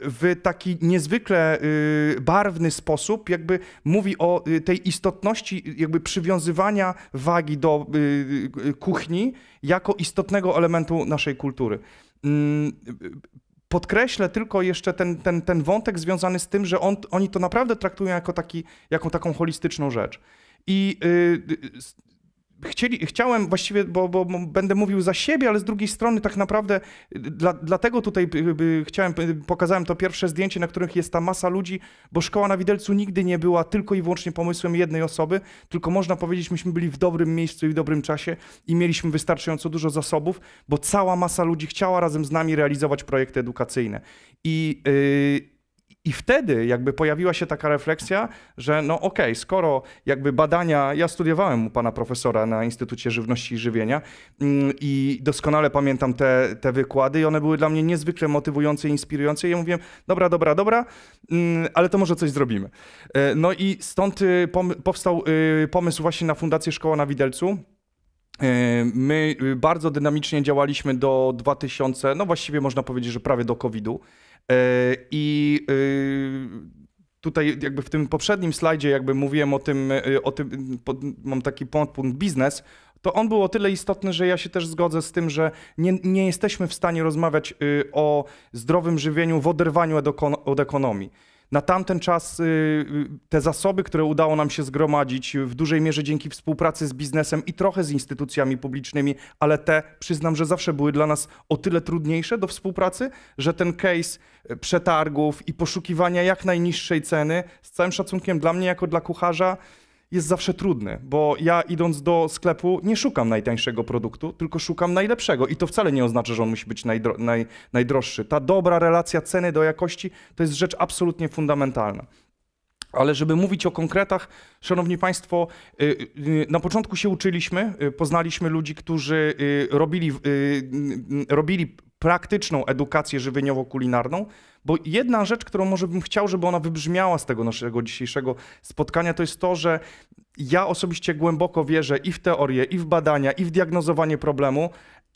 w taki niezwykle y, barwny sposób, jakby mówi o y, tej istotności, y, jakby przywiązywania wagi do kuchni jako istotnego elementu naszej kultury. Mm, podkreślę tylko jeszcze ten, ten, ten wątek związany z tym, że on, oni to naprawdę traktują jako, taki, jako taką holistyczną rzecz. I chcieli, chciałem właściwie, bo, bo, będę mówił za siebie, ale z drugiej strony tak naprawdę y, dla, dlatego tutaj y, y, chciałem, pokazałem to pierwsze zdjęcie, na których jest ta masa ludzi, bo szkoła na Widelcu nigdy nie była tylko i wyłącznie pomysłem jednej osoby, tylko można powiedzieć, myśmy byli w dobrym miejscu i w dobrym czasie i mieliśmy wystarczająco dużo zasobów, bo cała masa ludzi chciała razem z nami realizować projekty edukacyjne. I... Yy, i wtedy jakby pojawiła się taka refleksja, że no okej, okay, skoro jakby badania, ja studiowałem u pana profesora na Instytucie Żywności i Żywienia mm, i doskonale pamiętam te, te wykłady i one były dla mnie niezwykle motywujące i inspirujące. I ja mówiłem, dobra, dobra, dobra, mm, ale to może coś zrobimy. E, no i stąd y, powstał y, pomysł właśnie na Fundację Szkoła na Widelcu. E, my y, bardzo dynamicznie działaliśmy do 2000, no właściwie można powiedzieć, że prawie do COVID-u. E, I e, tutaj jakby w tym poprzednim slajdzie jakby mówiłem o tym, e, o tym mam taki punkt biznes, to on był o tyle istotny, że ja się też zgodzę z tym, że nie, nie jesteśmy w stanie rozmawiać y, o zdrowym żywieniu w oderwaniu od ekonomii. Na tamten czas y, y, te zasoby, które udało nam się zgromadzić y, w dużej mierze dzięki współpracy z biznesem i trochę z instytucjami publicznymi, ale te przyznam, że zawsze były dla nas o tyle trudniejsze do współpracy, że ten case przetargów i poszukiwania jak najniższej ceny z całym szacunkiem dla mnie jako dla kucharza jest zawsze trudny, bo ja idąc do sklepu nie szukam najtańszego produktu, tylko szukam najlepszego. I to wcale nie oznacza, że on musi być najdro, naj, najdroższy. Ta dobra relacja ceny do jakości to jest rzecz absolutnie fundamentalna. Ale żeby mówić o konkretach, szanowni państwo, y, y, na początku się uczyliśmy, y, poznaliśmy ludzi, którzy robili, robili praktyczną edukację żywieniowo-kulinarną, bo jedna rzecz, którą może bym chciał, żeby ona wybrzmiała z tego naszego dzisiejszego spotkania, to jest to, że ja osobiście głęboko wierzę i w teorię, i w badania, i w diagnozowanie problemu,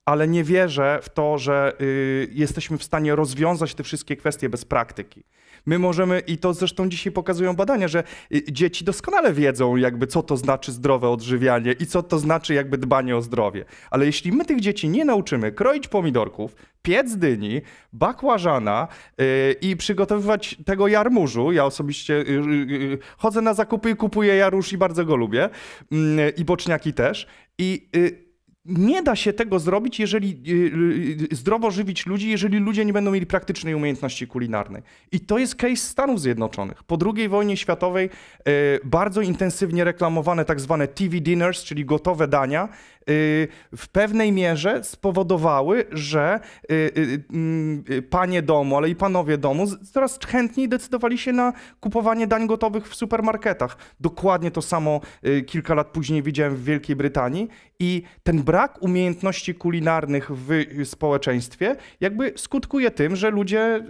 ale nie wierzę w to, że y, jesteśmy w stanie rozwiązać te wszystkie kwestie bez praktyki my możemy, i to zresztą dzisiaj pokazują badania, że y, dzieci doskonale wiedzą jakby co to znaczy zdrowe odżywianie i co to znaczy jakby dbanie o zdrowie. Ale jeśli my tych dzieci nie nauczymy kroić pomidorków, piec dyni, bakłażana yy, i przygotowywać tego jarmużu, ja osobiście yy, yy, chodzę na zakupy i kupuję jarusz i bardzo go lubię, mm, i boczniaki też, i y, nie da się tego zrobić, jeżeli y, y, y, zdrowo żywić ludzi, jeżeli ludzie nie będą mieli praktycznej umiejętności kulinarnej. I to jest case Stanów Zjednoczonych. Po II wojnie światowej e, bardzo intensywnie reklamowane tak zwane TV dinners, czyli gotowe dania, Y, w pewnej mierze spowodowały, że y, y, panie domu, ale i panowie domu coraz chętniej decydowali się na kupowanie dań gotowych w supermarketach. Dokładnie to samo kilka lat później widziałem w Wielkiej Brytanii i ten brak umiejętności kulinarnych w społeczeństwie jakby skutkuje tym, że ludzie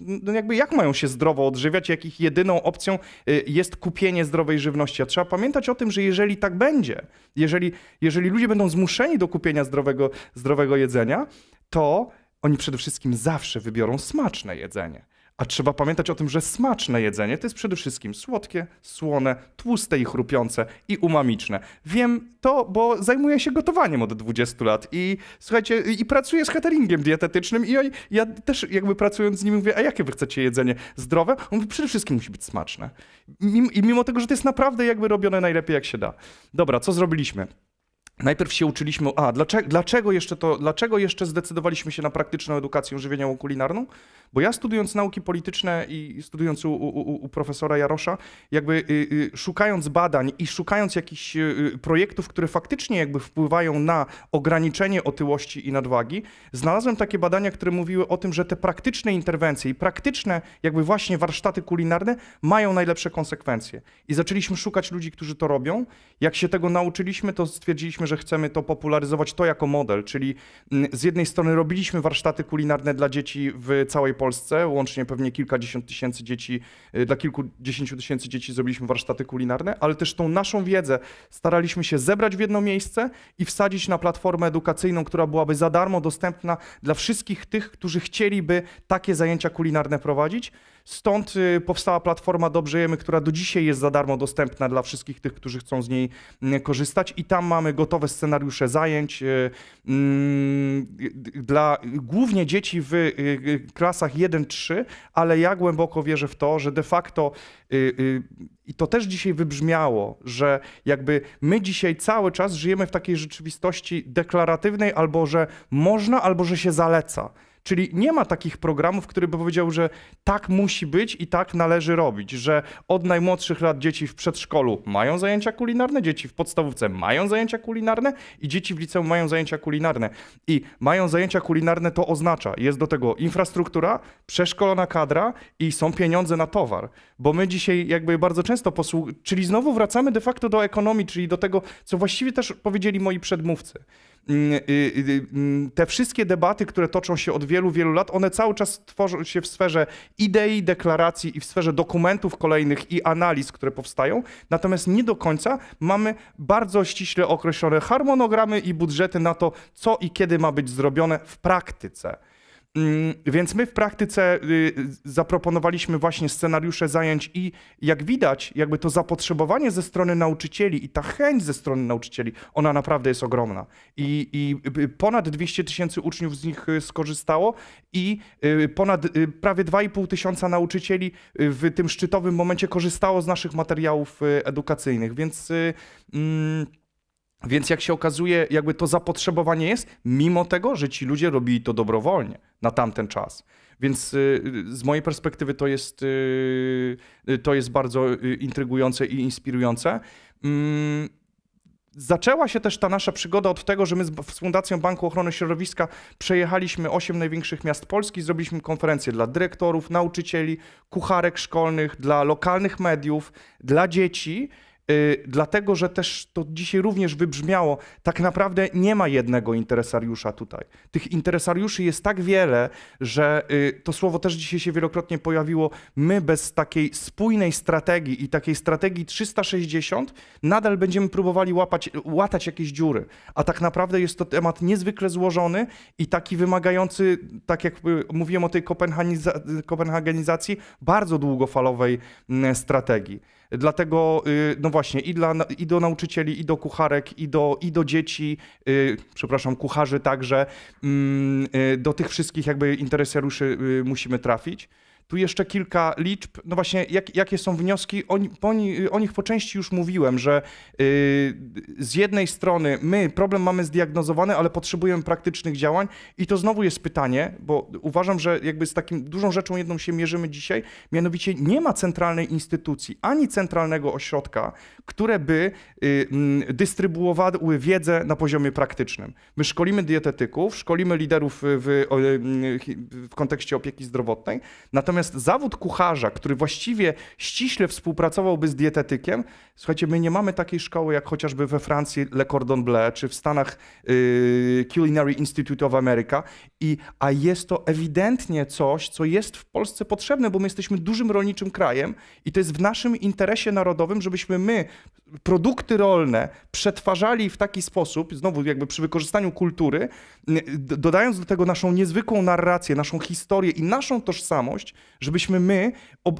no jakby jak mają się zdrowo odżywiać, jak ich jedyną opcją jest kupienie zdrowej żywności. A trzeba pamiętać o tym, że jeżeli tak będzie, jeżeli, jeżeli ludzie ludzie będą zmuszeni do kupienia zdrowego, zdrowego jedzenia, to oni przede wszystkim zawsze wybiorą smaczne jedzenie. A trzeba pamiętać o tym, że smaczne jedzenie to jest przede wszystkim słodkie, słone, tłuste i chrupiące i umamiczne. Wiem to, bo zajmuję się gotowaniem od 20 lat i słuchajcie, i pracuję z cateringiem dietetycznym i ja też jakby pracując z nimi mówię, a jakie wy chcecie jedzenie? Zdrowe? On mówi, przede wszystkim musi być smaczne. I mimo tego, że to jest naprawdę jakby robione najlepiej jak się da. Dobra, co zrobiliśmy? Najpierw się uczyliśmy, a dlaczego, dlaczego, jeszcze to, dlaczego jeszcze zdecydowaliśmy się na praktyczną edukację żywieniową kulinarną? Bo ja studiując nauki polityczne i studiując u, u, u profesora Jarosza, jakby y, y, szukając badań i szukając jakichś y, y, projektów, które faktycznie jakby wpływają na ograniczenie otyłości i nadwagi, znalazłem takie badania, które mówiły o tym, że te praktyczne interwencje i praktyczne jakby właśnie warsztaty kulinarne mają najlepsze konsekwencje. I zaczęliśmy szukać ludzi, którzy to robią. Jak się tego nauczyliśmy, to stwierdziliśmy, że chcemy to popularyzować to jako model, czyli mm, z jednej strony robiliśmy warsztaty kulinarne dla dzieci w całej Polsce, łącznie pewnie kilkadziesiąt tysięcy dzieci, y, dla kilkudziesięciu tysięcy dzieci zrobiliśmy warsztaty kulinarne, ale też tą naszą wiedzę staraliśmy się zebrać w jedno miejsce i wsadzić na platformę edukacyjną, która byłaby za darmo dostępna dla wszystkich tych, którzy chcieliby takie zajęcia kulinarne prowadzić. Stąd y, powstała platforma Dobrze Jemy, która do dzisiaj jest za darmo dostępna dla wszystkich tych, którzy chcą z niej korzystać. I tam mamy gotowe scenariusze zajęć y, mm, dla głównie dzieci w y, klasach 1-3, ale ja głęboko wierzę w to, że de facto i to też dzisiaj wybrzmiało, że jakby my dzisiaj cały czas żyjemy w takiej rzeczywistości deklaratywnej, albo że można, albo że się zaleca. Czyli nie ma takich programów, który by powiedział, że tak musi być i tak należy robić, że od najmłodszych lat dzieci w przedszkolu mają zajęcia kulinarne, dzieci w podstawówce mają zajęcia kulinarne i dzieci w liceum mają zajęcia kulinarne. I mają zajęcia kulinarne to oznacza, jest do tego infrastruktura, przeszkolona kadra i są pieniądze na towar. Bo my dzisiaj jakby bardzo często posługujemy, Czyli znowu wracamy de facto do ekonomii, czyli do tego, co właściwie też powiedzieli moi przedmówcy. Mm, y, y, mm, te wszystkie debaty, które toczą się od wielu, wielu lat, one cały czas tworzą się w sferze idei, deklaracji i w sferze dokumentów kolejnych i analiz, które powstają. Natomiast nie do końca mamy bardzo ściśle określone harmonogramy i budżety na to, co i kiedy ma być zrobione w praktyce. Mm, więc my w praktyce y, zaproponowaliśmy właśnie scenariusze zajęć i jak widać, jakby to zapotrzebowanie ze strony nauczycieli i ta chęć ze strony nauczycieli, ona naprawdę jest ogromna. I, i y, y, ponad 200 tysięcy uczniów z nich skorzystało i ponad prawie 2,5 tysiąca nauczycieli w tym szczytowym momencie korzystało z naszych materiałów edukacyjnych, więc... Mm, więc jak się okazuje, jakby to zapotrzebowanie jest, mimo tego, że ci ludzie robili to dobrowolnie na tamten czas. Więc y, z mojej perspektywy to jest, y, y, to jest bardzo intrygujące i inspirujące. Mm, zaczęła się też ta nasza przygoda od tego, że my z Fundacją Banku Ochrony Środowiska przejechaliśmy osiem największych miast Polski, zrobiliśmy konferencje dla dyrektorów, nauczycieli, kucharek szkolnych, dla lokalnych mediów, dla dzieci Y, dlatego że też to dzisiaj również wybrzmiało, tak naprawdę nie ma jednego interesariusza tutaj. Tych interesariuszy jest tak wiele, że y, to słowo też dzisiaj się wielokrotnie pojawiło. My bez takiej spójnej strategii i takiej strategii 360 nadal będziemy próbowali łapać, łatać jakieś dziury. A tak naprawdę jest to temat niezwykle złożony i taki wymagający, tak jak y, mówiłem o tej kopenhagenizacji, bardzo długofalowej mm, strategii. Dlatego, y, no właśnie, i, dla, i do nauczycieli, i do kucharek, i do, i do dzieci, y, przepraszam, kucharzy także, mm, y, do tych wszystkich jakby interesariuszy musimy trafić. Tu jeszcze kilka liczb. No właśnie, jak, jakie są wnioski? O, po, o, nich po części już mówiłem, że yy, z jednej strony my problem mamy zdiagnozowany, ale potrzebujemy praktycznych działań i to znowu jest pytanie, bo uważam, że jakby z takim dużą rzeczą jedną się mierzymy dzisiaj, mianowicie nie ma centralnej instytucji, ani centralnego ośrodka, które by yy, dystrybuowały wiedzę na poziomie praktycznym. My szkolimy dietetyków, szkolimy liderów w, w y, kontekście opieki zdrowotnej, natomiast Natomiast zawód kucharza, który właściwie ściśle współpracowałby z dietetykiem, słuchajcie, my nie mamy takiej szkoły jak chociażby we Francji Le Cordon Bleu, czy w Stanach yy, Culinary Institute of America. I, a jest to ewidentnie coś, co jest w Polsce potrzebne, bo my jesteśmy dużym rolniczym krajem i to jest w naszym interesie narodowym, żebyśmy my produkty rolne przetwarzali w taki sposób, znowu jakby przy wykorzystaniu kultury, y, dodając do tego naszą niezwykłą narrację, naszą historię i naszą tożsamość, Żebyśmy my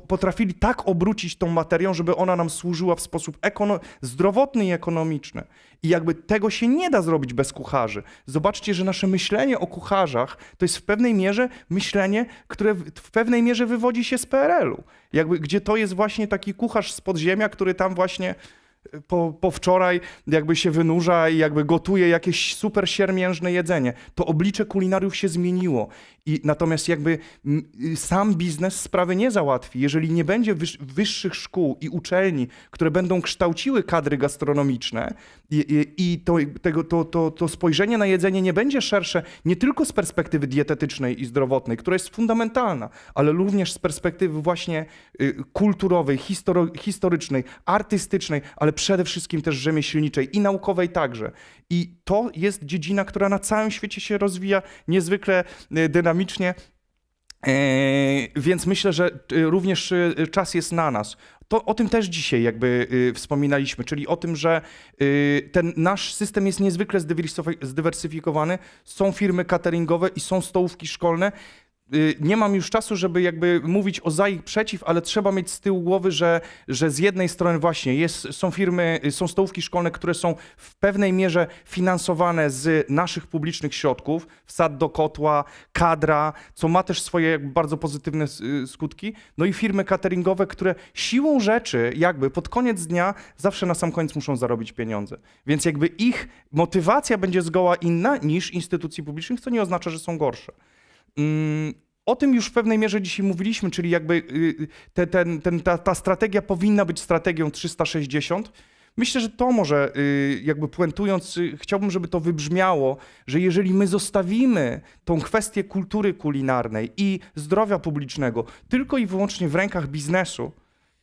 potrafili tak obrócić tą materią, żeby ona nam służyła w sposób zdrowotny i ekonomiczny. I jakby tego się nie da zrobić bez kucharzy. Zobaczcie, że nasze myślenie o kucharzach to jest w pewnej mierze myślenie, które w pewnej mierze wywodzi się z PRL-u. Jakby, gdzie to jest właśnie taki kucharz z podziemia, który tam właśnie po, po wczoraj jakby się wynurza i jakby gotuje jakieś super siermiężne jedzenie. To oblicze kulinariów się zmieniło. I natomiast jakby sam biznes sprawy nie załatwi. Jeżeli nie będzie wyższych szkół i uczelni, które będą kształciły kadry gastronomiczne i, i, i to, tego, to, to, to spojrzenie na jedzenie nie będzie szersze nie tylko z perspektywy dietetycznej i zdrowotnej, która jest fundamentalna, ale również z perspektywy właśnie y, kulturowej, historycznej, artystycznej, ale przede wszystkim też rzemieślniczej i naukowej także. I to jest dziedzina, która na całym świecie się rozwija niezwykle e, dynamicznie. E, więc myślę, że e, również czas jest na nas. To o tym też dzisiaj jakby wspominaliśmy, czyli o tym, że ten nasz system jest niezwykle zdywersyfikowany. Są firmy cateringowe i są stołówki szkolne. Y, nie mam już czasu, żeby jakby mówić o za i przeciw, ale trzeba mieć z tyłu głowy, że, że z jednej strony właśnie jest, są firmy, y, są stołówki szkolne, które są w pewnej mierze finansowane z naszych publicznych środków, wsad do kotła, kadra, co ma też swoje bardzo pozytywne y, skutki, no i firmy cateringowe, które siłą rzeczy jakby pod koniec dnia zawsze na sam koniec muszą zarobić pieniądze. Więc jakby ich motywacja będzie zgoła inna niż instytucji publicznych, co nie oznacza, że są gorsze. Mm, o tym już w pewnej mierze dzisiaj mówiliśmy, czyli jakby y, y, te, ten, ten, ta, ta strategia powinna być strategią 360. Myślę, że to może, y, jakby puentując, chciałbym, żeby to wybrzmiało, że jeżeli my zostawimy tą kwestię kultury kulinarnej i zdrowia publicznego tylko i wyłącznie w rękach biznesu,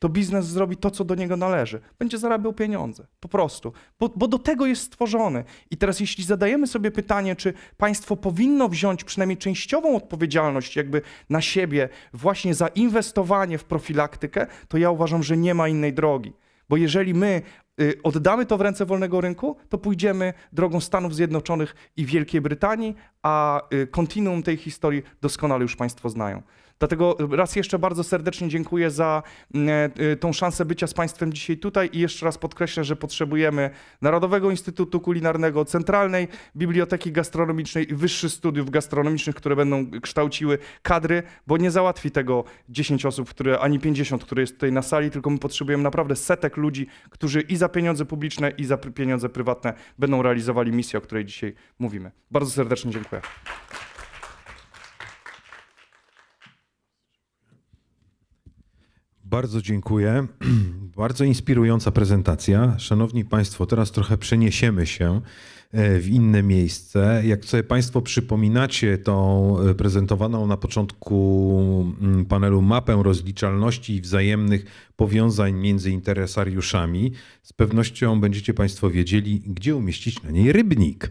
to biznes zrobi to, co do niego należy. Będzie zarabiał pieniądze, po prostu, bo, bo, do tego jest stworzony. I teraz, jeśli zadajemy sobie pytanie, czy państwo powinno wziąć przynajmniej częściową odpowiedzialność, jakby na siebie, właśnie za inwestowanie w profilaktykę, to ja uważam, że nie ma innej drogi. Bo jeżeli my y, oddamy to w ręce wolnego rynku, to pójdziemy drogą Stanów Zjednoczonych i Wielkiej Brytanii, a y, kontinuum tej historii doskonale już Państwo znają. Dlatego raz jeszcze bardzo serdecznie dziękuję za mm, e, y, tą szansę bycia z Państwem dzisiaj tutaj i jeszcze raz podkreślę, że potrzebujemy Narodowego Instytutu Kulinarnego, Centralnej Biblioteki Gastronomicznej i Wyższych Studiów Gastronomicznych, które będą kształciły kadry, bo nie załatwi tego 10 osób, które, ani 50, które jest tutaj na sali, tylko my potrzebujemy naprawdę setek ludzi, którzy i za pieniądze publiczne, i za pieniądze prywatne będą realizowali misję, o której dzisiaj mówimy. Bardzo serdecznie dziękuję. Dziękuję. Bardzo dziękuję. Bardzo inspirująca prezentacja. Szanowni Państwo, teraz trochę przeniesiemy się e, w inne miejsce. Jak sobie Państwo przypominacie tą e, prezentowaną na początku mm, panelu mapę rozliczalności i wzajemnych powiązań między interesariuszami, z pewnością będziecie Państwo wiedzieli, gdzie umieścić na niej rybnik.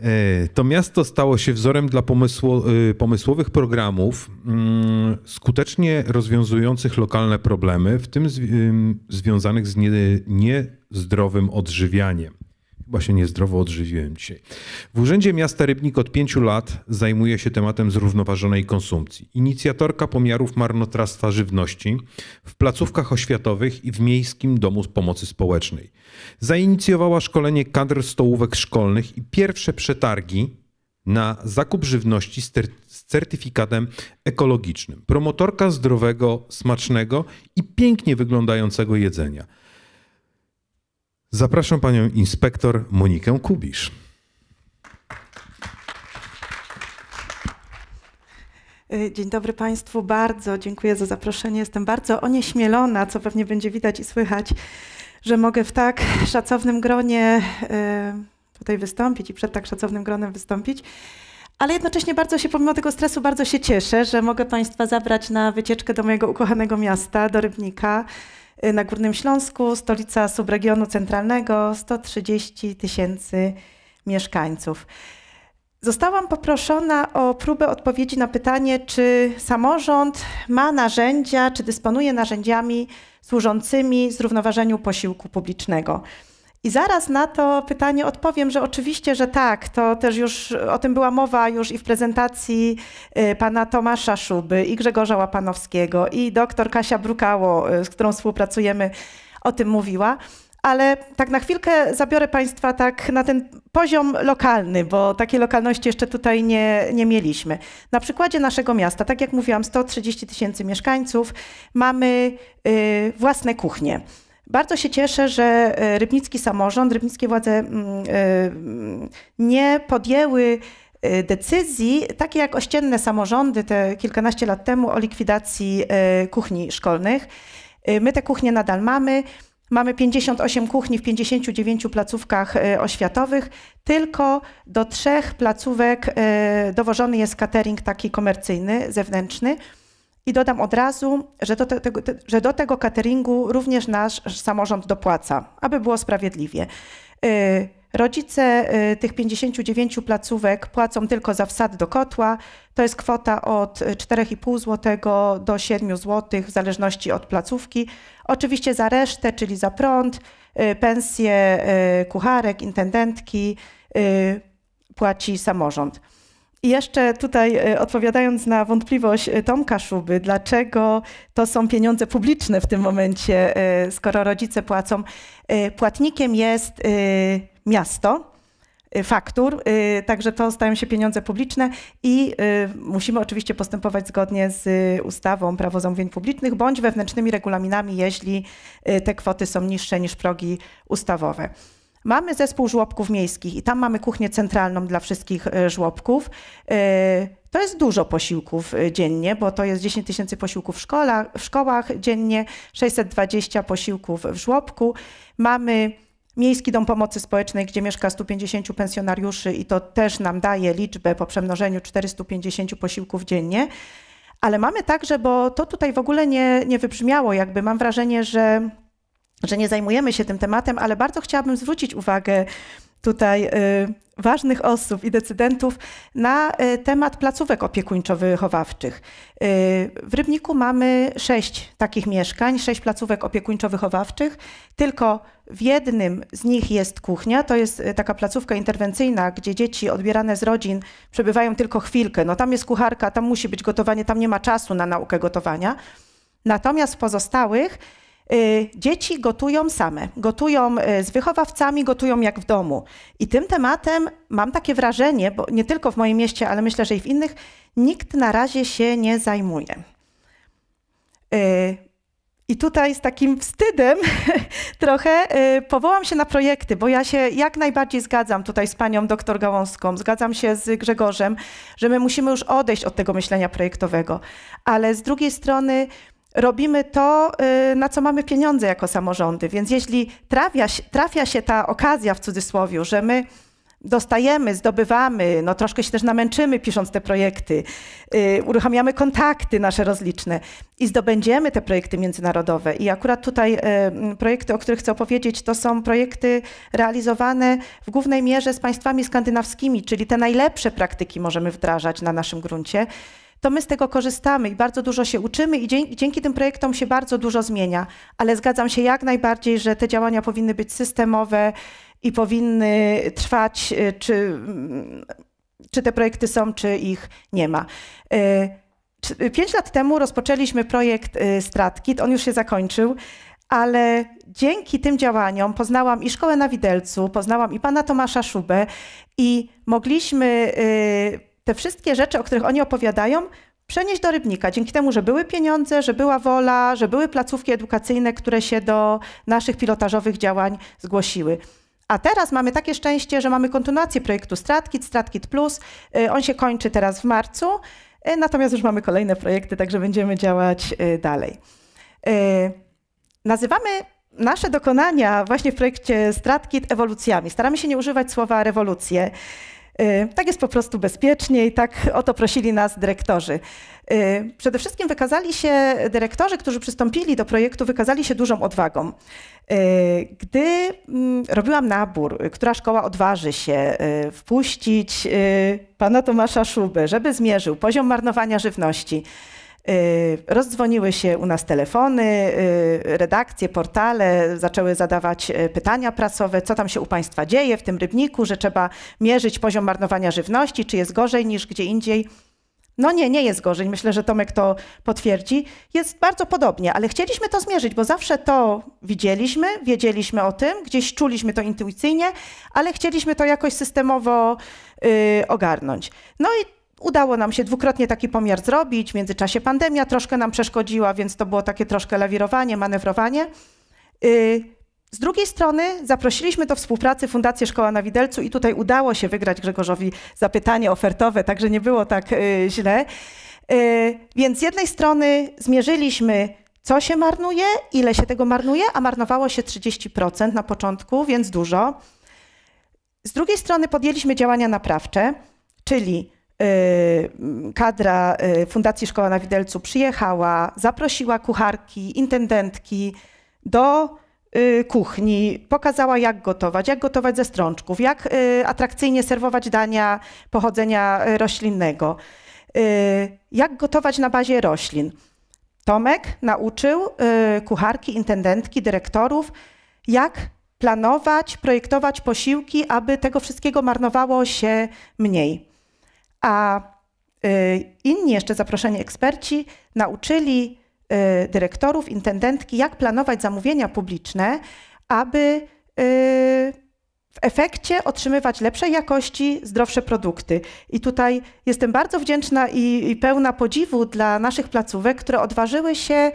E, to miasto stało się wzorem dla e, pomysłowych programów mm, skutecznie rozwiązujących lokalne problemy, w tym związanych z niezdrowym odżywianiem. Chyba się niezdrowo odżywiłem dzisiaj. W Urzędzie Miasta Rybnik od pięciu lat zajmuje się tematem zrównoważonej konsumpcji. Inicjatorka pomiarów marnotrawstwa żywności w placówkach oświatowych i w Miejskim Domu Pomocy Społecznej. Zainicjowała szkolenie kadr stołówek szkolnych i pierwsze przetargi na zakup żywności z, z certyfikatem ekologicznym. Promotorka zdrowego, smacznego i pięknie wyglądającego jedzenia. Zapraszam panią inspektor Monikę Kubisz. Y, dzień dobry Państwu bardzo. Dziękuję za zaproszenie. Jestem bardzo onieśmielona, co pewnie będzie widać i słychać, że mogę w tak szacownym gronie y, tutaj wystąpić i przed tak szacownym gronem wystąpić. Ale jednocześnie bardzo się, pomimo tego stresu, bardzo się cieszę, że mogę Państwa zabrać na wycieczkę do mojego ukochanego miasta, do Rybnika Y, na Górnym Śląsku, stolica subregionu centralnego, 130 tysięcy mieszkańców. Zostałam poproszona o próbę odpowiedzi na pytanie, czy samorząd ma narzędzia, czy dysponuje narzędziami służącymi zrównoważeniu posiłku publicznego. I zaraz na to pytanie odpowiem, że oczywiście, że tak, to też już o tym była mowa już i w prezentacji y, pana Tomasza Szuby i Grzegorza Łapanowskiego i doktor Kasia Brukało, y, z którą współpracujemy, o tym mówiła. Ale tak na chwilkę zabiorę Państwa tak na ten poziom lokalny, bo takiej lokalności jeszcze tutaj nie, nie mieliśmy. Na przykładzie naszego miasta, tak jak mówiłam, 130 tysięcy mieszkańców, mamy y, własne kuchnie. Bardzo się cieszę, że e, rybnicki samorząd, rybnickie władze mm, e, mm, nie podjęły e, decyzji, takie jak ościenne samorządy te kilkanaście lat temu o likwidacji kuchni szkolnych. My te kuchnie nadal mamy. Mamy 58 kuchni w 59 placówkach oświatowych. Tylko do trzech placówek dowożony jest catering taki komercyjny, zewnętrzny. I dodam od razu, że do, te, te, że do tego cateringu również nasz samorząd dopłaca, aby było sprawiedliwie. Y, rodzice y, tych 59 placówek płacą tylko za wsad do kotła. To jest kwota od 4,5 zł do 7 zł, w zależności od placówki. Oczywiście za resztę, czyli za prąd, yy, pensje y, kucharek, intendentki płaci samorząd. I jeszcze tutaj e, odpowiadając na wątpliwość e, Tomka Szuby, dlaczego to są pieniądze publiczne w tym momencie, e, skoro rodzice płacą. Płatnikiem jest miasto faktur, także to stają się pieniądze publiczne i musimy oczywiście postępować zgodnie z ustawą prawo zamówień publicznych bądź wewnętrznymi regulaminami, jeśli te kwoty są niższe niż progi ustawowe. Mamy zespół żłobków miejskich i tam mamy kuchnię centralną dla wszystkich e, żłobków. E, to jest dużo posiłków e, dziennie, bo to jest 10 tysięcy posiłków w, szkole. w szkołach dziennie, 620 posiłków w żłobku. Mamy Miejski Dom Pomocy Społecznej, gdzie mieszka 150 pensjonariuszy i to też nam daje liczbę po przemnożeniu 450 posiłków dziennie. Ale mamy także, bo to tutaj w ogóle nie, nie wybrzmiało, jakby mam wrażenie, że że znaczy, nie zajmujemy się tym tematem, ale bardzo chciałabym zwrócić uwagę tutaj y, ważnych osób i decydentów na y, temat placówek opiekuńczo-wychowawczych. Y, w Rybniku mamy sześć takich mieszkań, sześć placówek opiekuńczo-wychowawczych. Tylko w jednym z nich jest kuchnia, to jest taka placówka interwencyjna, gdzie dzieci odbierane z rodzin przebywają tylko chwilkę. No tam jest kucharka, tam musi być gotowanie, tam nie ma czasu na naukę gotowania. Natomiast w pozostałych Y, dzieci gotują same, gotują y, z wychowawcami, gotują jak w domu. I tym tematem mam takie wrażenie, bo nie tylko w moim mieście, ale myślę, że i w innych, nikt na razie się nie zajmuje. Y, I tutaj z takim wstydem trochę powołam się na projekty, bo ja się jak najbardziej zgadzam tutaj z panią doktor Gałąską, zgadzam się z Grzegorzem, że my musimy już odejść od tego myślenia projektowego. Ale z drugiej strony robimy to, y, na co mamy pieniądze jako samorządy. Więc jeśli trafia, trafia się ta okazja w cudzysłowie, że my dostajemy, zdobywamy, no troszkę się też namęczymy pisząc te projekty, y, uruchamiamy kontakty nasze rozliczne i zdobędziemy te projekty międzynarodowe. I akurat tutaj y, projekty, o których chcę opowiedzieć, to są projekty realizowane w głównej mierze z państwami skandynawskimi, czyli te najlepsze praktyki możemy wdrażać na naszym gruncie to my z tego korzystamy i bardzo dużo się uczymy i dzięki, dzięki tym projektom się bardzo dużo zmienia. Ale zgadzam się jak najbardziej, że te działania powinny być systemowe i powinny trwać, y, czy, mm, czy te projekty są, czy ich nie ma. Y, y, pięć lat temu rozpoczęliśmy projekt Stratkit, on już się zakończył, ale dzięki tym działaniom poznałam i szkołę na Widelcu, poznałam i pana Tomasza Szubę i mogliśmy te wszystkie rzeczy, o których oni opowiadają, przenieść do Rybnika. Dzięki temu, że były pieniądze, że była wola, że były placówki edukacyjne, które się do naszych pilotażowych działań zgłosiły. A teraz mamy takie szczęście, że mamy kontynuację projektu StratKit, StratKit Plus. Y, on się kończy teraz w marcu, y, natomiast już mamy kolejne projekty, także będziemy działać y, dalej. Nazywamy nasze dokonania właśnie w projekcie StratKit ewolucjami. Staramy się nie używać słowa rewolucje. Y, tak jest po prostu bezpieczniej, tak o to prosili nas dyrektorzy. Y, przede wszystkim wykazali się dyrektorzy, którzy przystąpili do projektu, wykazali się dużą odwagą. Y, gdy mm, robiłam nabór, która szkoła odważy się wpuścić pana Tomasza Szubę, żeby zmierzył poziom marnowania żywności, Y, rozdzwoniły się u nas telefony, y, redakcje, portale zaczęły zadawać y, pytania prasowe, co tam się u Państwa dzieje w tym rybniku, że trzeba mierzyć poziom marnowania żywności, czy jest gorzej niż gdzie indziej. No nie, nie jest gorzej. Myślę, że Tomek to potwierdzi. Jest bardzo podobnie, ale chcieliśmy to zmierzyć, bo zawsze to widzieliśmy, wiedzieliśmy o tym, gdzieś czuliśmy to intuicyjnie, ale chcieliśmy to jakoś systemowo y, ogarnąć. No i Udało nam się dwukrotnie taki pomiar zrobić, w międzyczasie pandemia troszkę nam przeszkodziła, więc to było takie troszkę lewirowanie, manewrowanie. Y, z drugiej strony zaprosiliśmy do współpracy Fundację Szkoła na Widelcu i tutaj udało się wygrać Grzegorzowi zapytanie ofertowe, także nie było tak y, źle. Y, więc z jednej strony zmierzyliśmy, co się marnuje, ile się tego marnuje, a marnowało się 30% na początku, więc dużo. Z drugiej strony podjęliśmy działania naprawcze, czyli Y, kadra y, Fundacji Szkoła na Widelcu przyjechała, zaprosiła kucharki, intendentki do y, kuchni, pokazała jak gotować, jak gotować ze strączków, jak atrakcyjnie serwować dania pochodzenia roślinnego, jak gotować na bazie roślin. Tomek nauczył kucharki, intendentki, dyrektorów, jak planować, projektować posiłki, aby tego wszystkiego marnowało się mniej a y, inni jeszcze zaproszeni eksperci nauczyli y, dyrektorów, intendentki, jak planować zamówienia publiczne, aby y, w efekcie otrzymywać lepszej jakości, zdrowsze produkty. I tutaj jestem bardzo wdzięczna i, pełna podziwu dla naszych placówek, które odważyły się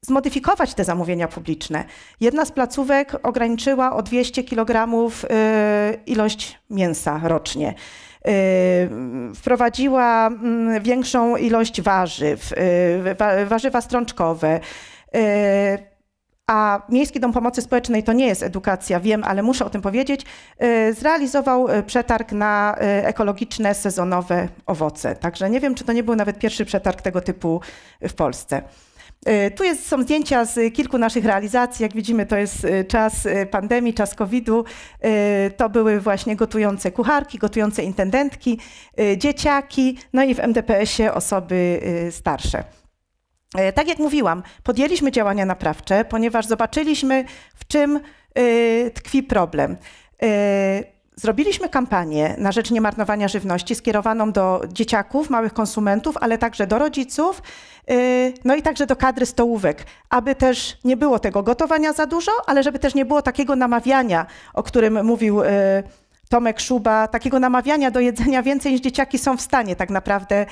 zmodyfikować te zamówienia publiczne. Jedna z placówek ograniczyła o 200 kg ilość mięsa rocznie. Y, wprowadziła mm, większą ilość warzyw, y, warzywa strączkowe. Y, a Miejski Dom Pomocy Społecznej to nie jest edukacja, wiem, ale muszę o tym powiedzieć. Zrealizował przetarg na ekologiczne, sezonowe owoce. Także nie wiem, czy to nie był nawet pierwszy przetarg tego typu w Polsce. E, tu jest, są zdjęcia z kilku naszych realizacji. Jak widzimy, to jest e, czas e, pandemii, czas COVID-u. To były właśnie gotujące kucharki, gotujące intendentki, dzieciaki, no i w MDPS-ie osoby starsze. Tak jak mówiłam, podjęliśmy działania naprawcze, ponieważ zobaczyliśmy, w czym tkwi problem Zrobiliśmy kampanię na rzecz niemarnowania żywności skierowaną do dzieciaków, małych konsumentów, ale także do rodziców, y, no i także do kadry stołówek, aby też nie było tego gotowania za dużo, ale żeby też nie było takiego namawiania, o którym mówił y, Tomek Szuba, takiego namawiania do jedzenia więcej niż dzieciaki są w stanie tak naprawdę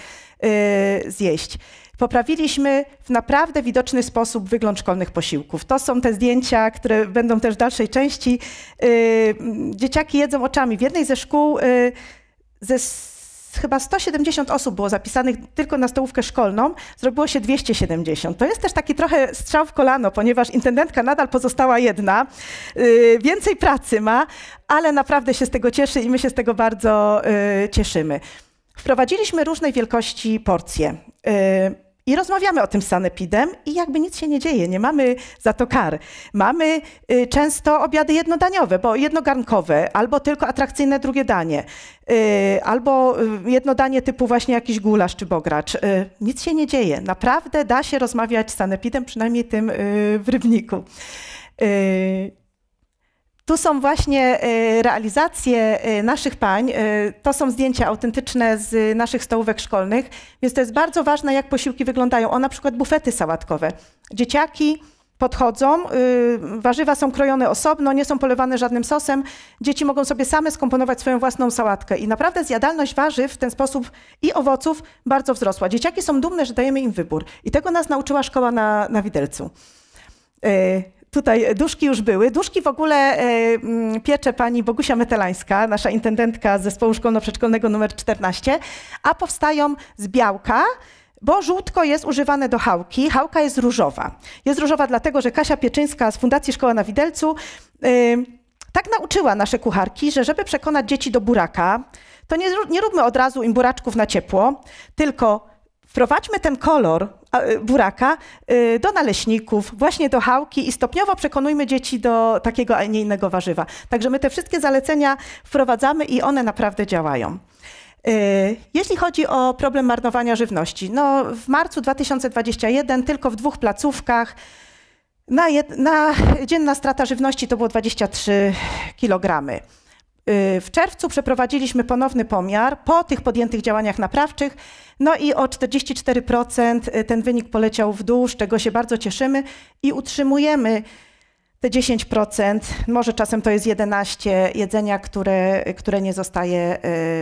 yy, zjeść. Poprawiliśmy w naprawdę widoczny sposób wygląd szkolnych posiłków. To są te zdjęcia, które będą też w dalszej części. Yy, dzieciaki jedzą oczami. W jednej ze szkół yy, ze chyba 170 osób było zapisanych tylko na stołówkę szkolną, zrobiło się 270. To jest też taki trochę strzał w kolano, ponieważ intendentka nadal pozostała jedna, y, więcej pracy ma, ale naprawdę się z tego cieszy i my się z tego bardzo y, cieszymy. Wprowadziliśmy różnej wielkości porcje. Y, i rozmawiamy o tym z sanepidem i jakby nic się nie dzieje, nie mamy za to kar. Mamy y, często obiady jednodaniowe, bo jednogarnkowe, albo tylko atrakcyjne drugie danie, y, albo y, jedno danie typu właśnie jakiś gulasz czy bogracz. Y, nic się nie dzieje. Naprawdę da się rozmawiać z sanepidem, przynajmniej tym y, w Rybniku. Y, tu są właśnie y, realizacje y, naszych pań. Y, to są zdjęcia autentyczne z naszych stołówek szkolnych, więc to jest bardzo ważne, jak posiłki wyglądają. O na przykład bufety sałatkowe. Dzieciaki podchodzą, warzywa są krojone osobno, nie są polewane żadnym sosem. Dzieci mogą sobie same skomponować swoją własną sałatkę. I naprawdę zjadalność warzyw w ten sposób i owoców bardzo wzrosła. Dzieciaki są dumne, że dajemy im wybór. I tego nas nauczyła szkoła na, na Widelcu. Tutaj duszki już były. Duszki w ogóle e, piecze pani Bogusia Metelańska, nasza intendentka z zespołu szkolno-przedszkolnego numer 14, a powstają z białka, bo żółtko jest używane do hałki, hałka jest różowa. Jest różowa dlatego, że Kasia Pieczyńska z Fundacji Szkoła na Widelcu y, tak nauczyła nasze kucharki, że żeby przekonać dzieci do buraka, to nie, nie róbmy od razu im buraczków na ciepło, tylko Wprowadźmy ten kolor y, buraka y, do naleśników, właśnie do chałki i stopniowo przekonujmy dzieci do takiego, a nie innego warzywa. Także my te wszystkie zalecenia wprowadzamy i one naprawdę działają. Y, jeśli chodzi o problem marnowania żywności, no w marcu 2021 tylko w dwóch placówkach na, jed, na dzienna strata żywności to było 23 kg. Y, w czerwcu przeprowadziliśmy ponowny pomiar po tych podjętych działaniach naprawczych, no i o 44% y, ten wynik poleciał w dół, z czego się bardzo cieszymy i utrzymujemy te 10%, może czasem to jest 11% jedzenia, które, które nie zostaje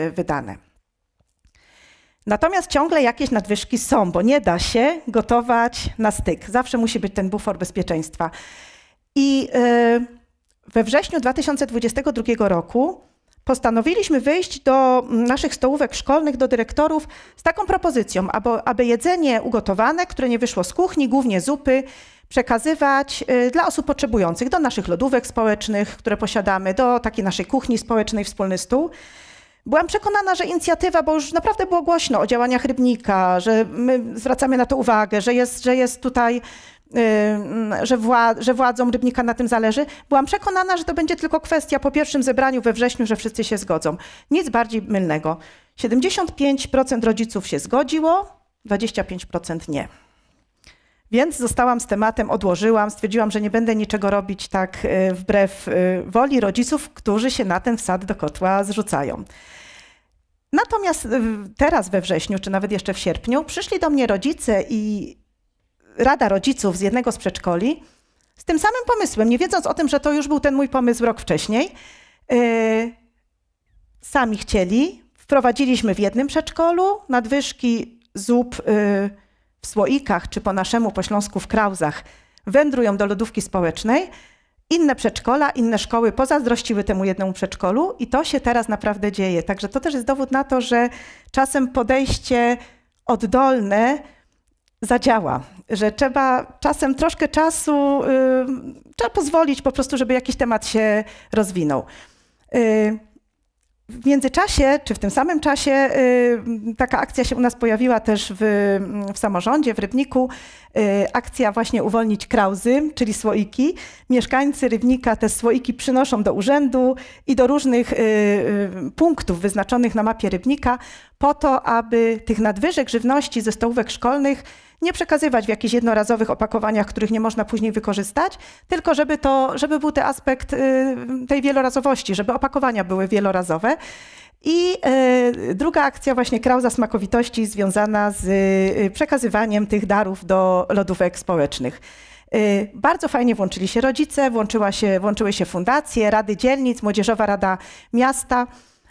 y, wydane. Natomiast ciągle jakieś nadwyżki są, bo nie da się gotować na styk. Zawsze musi być ten bufor bezpieczeństwa. I yy, we wrześniu 2022 roku postanowiliśmy wyjść do mm, naszych stołówek szkolnych, do dyrektorów z taką propozycją, aby, aby jedzenie ugotowane, które nie wyszło z kuchni, głównie zupy, przekazywać y, dla osób potrzebujących, do naszych lodówek społecznych, które posiadamy, do takiej naszej kuchni społecznej, wspólny stół. Byłam przekonana, że inicjatywa, bo już naprawdę było głośno o działaniach Rybnika, że my zwracamy na to uwagę, że jest, że jest tutaj Y, że, wła, że władzom Rybnika na tym zależy. Byłam przekonana, że to będzie tylko kwestia po pierwszym zebraniu we wrześniu, że wszyscy się zgodzą. Nic bardziej mylnego. 75% rodziców się zgodziło, 25% nie. Więc zostałam z tematem, odłożyłam, stwierdziłam, że nie będę niczego robić tak y, wbrew y, woli rodziców, którzy się na ten wsad do kotła zrzucają. Natomiast teraz we wrześniu, czy nawet jeszcze w sierpniu, przyszli do mnie rodzice i rada rodziców z jednego z przedszkoli z tym samym pomysłem, nie wiedząc o tym, że to już był ten mój pomysł rok wcześniej. Yy, sami chcieli, wprowadziliśmy w jednym przedszkolu nadwyżki zup yy, w słoikach, czy po naszemu po Śląsku w krauzach, wędrują do lodówki społecznej. Inne przedszkola, inne szkoły pozazdrościły temu jednemu przedszkolu i to się teraz naprawdę dzieje. Także to też jest dowód na to, że czasem podejście oddolne, zadziała, że trzeba czasem troszkę czasu, y, trzeba pozwolić po prostu, żeby jakiś temat się rozwinął. Y, w międzyczasie, czy w tym samym czasie, y, taka akcja się u nas pojawiła też w, w samorządzie, w Rybniku. Akcja właśnie Uwolnić Krauzy, czyli słoiki. Mieszkańcy Rybnika te słoiki przynoszą do urzędu i do różnych punktów wyznaczonych na mapie Rybnika po to, aby tych nadwyżek żywności ze stołówek szkolnych nie przekazywać w jakichś jednorazowych opakowaniach, których nie można później wykorzystać, tylko żeby, to, żeby był ten aspekt y, tej wielorazowości, żeby opakowania były wielorazowe. I y, druga akcja właśnie Krauza Smakowitości związana z y, przekazywaniem tych darów do lodówek społecznych. Bardzo fajnie włączyli się rodzice, włączyła się, włączyły się fundacje, rady dzielnic, Młodzieżowa Rada Miasta.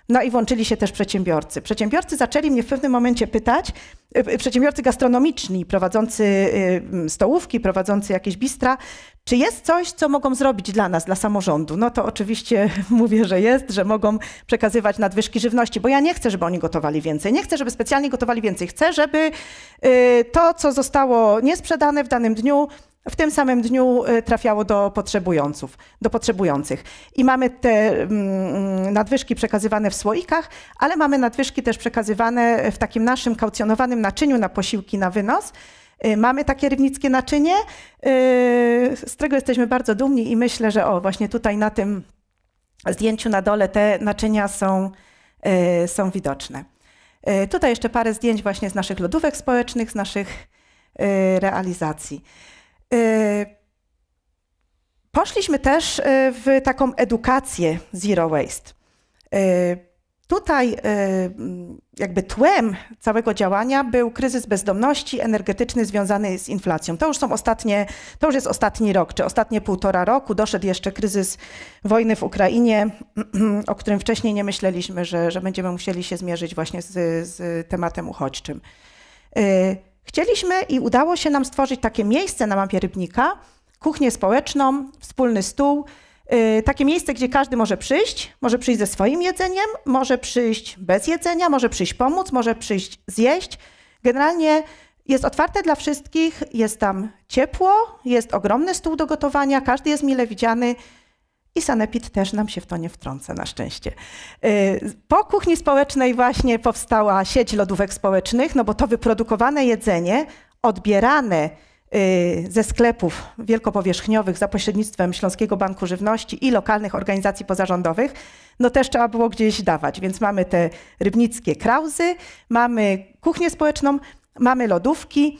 No i włączyli się też przedsiębiorcy. Przedsiębiorcy zaczęli mnie w pewnym momencie pytać, e, e, przedsiębiorcy gastronomiczni, prowadzący e, stołówki, prowadzący jakieś bistra, czy jest coś, co mogą zrobić dla nas, dla samorządu? No to oczywiście mówię, że jest, że mogą przekazywać nadwyżki żywności, bo ja nie chcę, żeby oni gotowali więcej. Nie chcę, żeby specjalnie gotowali więcej. Chcę, żeby to, co zostało niesprzedane w danym dniu, w tym samym dniu y, trafiało do, potrzebujących, do potrzebujących. I mamy te mm, mm, nadwyżki przekazywane w słoikach, ale mamy nadwyżki też przekazywane w takim naszym kaucjonowanym naczyniu na posiłki na wynos. Y, mamy takie rybnickie naczynie, y, z którego jesteśmy bardzo dumni i myślę, że o właśnie tutaj na tym zdjęciu na dole te naczynia są, są widoczne. Tutaj jeszcze parę zdjęć właśnie z naszych lodówek społecznych, z naszych realizacji. Y, poszliśmy też y, w taką edukację zero waste. Y, tutaj mm, jakby tłem całego działania był kryzys bezdomności energetyczny związany z inflacją. To już są ostatnie, to już jest ostatni rok, czy ostatnie półtora roku. Doszedł jeszcze kryzys wojny w Ukrainie, o którym wcześniej nie myśleliśmy, że, że będziemy musieli się zmierzyć właśnie z, z tematem uchodźczym. Chcieliśmy i udało się nam stworzyć takie miejsce na mapie Rybnika, kuchnię społeczną, wspólny stół, y, takie miejsce, gdzie każdy może przyjść, może przyjść ze swoim jedzeniem, może przyjść bez jedzenia, może przyjść pomóc, może przyjść zjeść. Generalnie jest otwarte dla wszystkich, jest tam ciepło, jest ogromny stół do gotowania, każdy jest mile widziany i Sanepid też nam się w to nie wtrąca na szczęście. Y, po kuchni społecznej właśnie powstała sieć lodówek społecznych, no bo to wyprodukowane jedzenie odbierane y, ze sklepów wielkopowierzchniowych za pośrednictwem Śląskiego Banku Żywności i lokalnych organizacji pozarządowych, no też trzeba było gdzieś dawać. Więc mamy te rybnickie krauzy, mamy kuchnię społeczną, mamy lodówki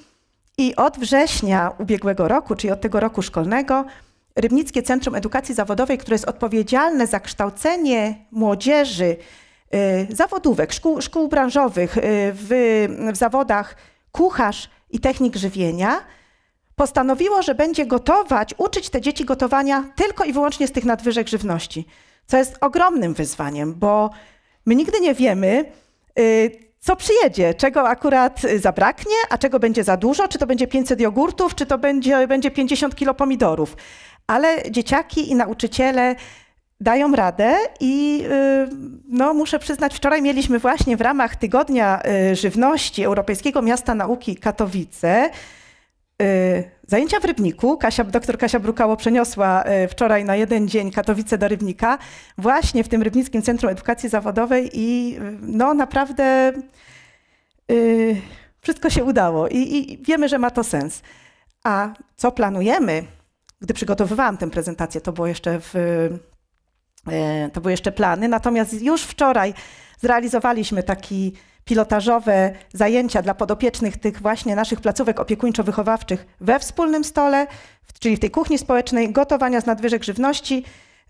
i od września ubiegłego roku, czyli od tego roku szkolnego, Rybnickie Centrum Edukacji Zawodowej, które jest odpowiedzialne za kształcenie młodzieży y, zawodówek, szkół, szkół branżowych y, w, w zawodach kucharz i technik żywienia, postanowiło, że będzie gotować, uczyć te dzieci gotowania tylko i wyłącznie z tych nadwyżek żywności, co jest ogromnym wyzwaniem, bo my nigdy nie wiemy, y, co przyjedzie, czego akurat zabraknie, a czego będzie za dużo, czy to będzie 500 jogurtów, czy to będzie, będzie 50 kilo pomidorów ale dzieciaki i nauczyciele dają radę i y, no, muszę przyznać, wczoraj mieliśmy właśnie w ramach Tygodnia y, Żywności Europejskiego Miasta Nauki Katowice y, zajęcia w Rybniku. Kasia, doktor Kasia Brukało przeniosła wczoraj na jeden dzień Katowice do Rybnika, właśnie w tym Rybnickim Centrum Edukacji Zawodowej i no naprawdę wszystko się udało i, i wiemy, że ma to sens. A co planujemy? gdy przygotowywałam tę prezentację, to było jeszcze w, e, to były jeszcze plany. Natomiast już wczoraj zrealizowaliśmy taki pilotażowe zajęcia dla podopiecznych tych właśnie naszych placówek opiekuńczo-wychowawczych we wspólnym stole, czyli w tej kuchni społecznej, gotowania z nadwyżek żywności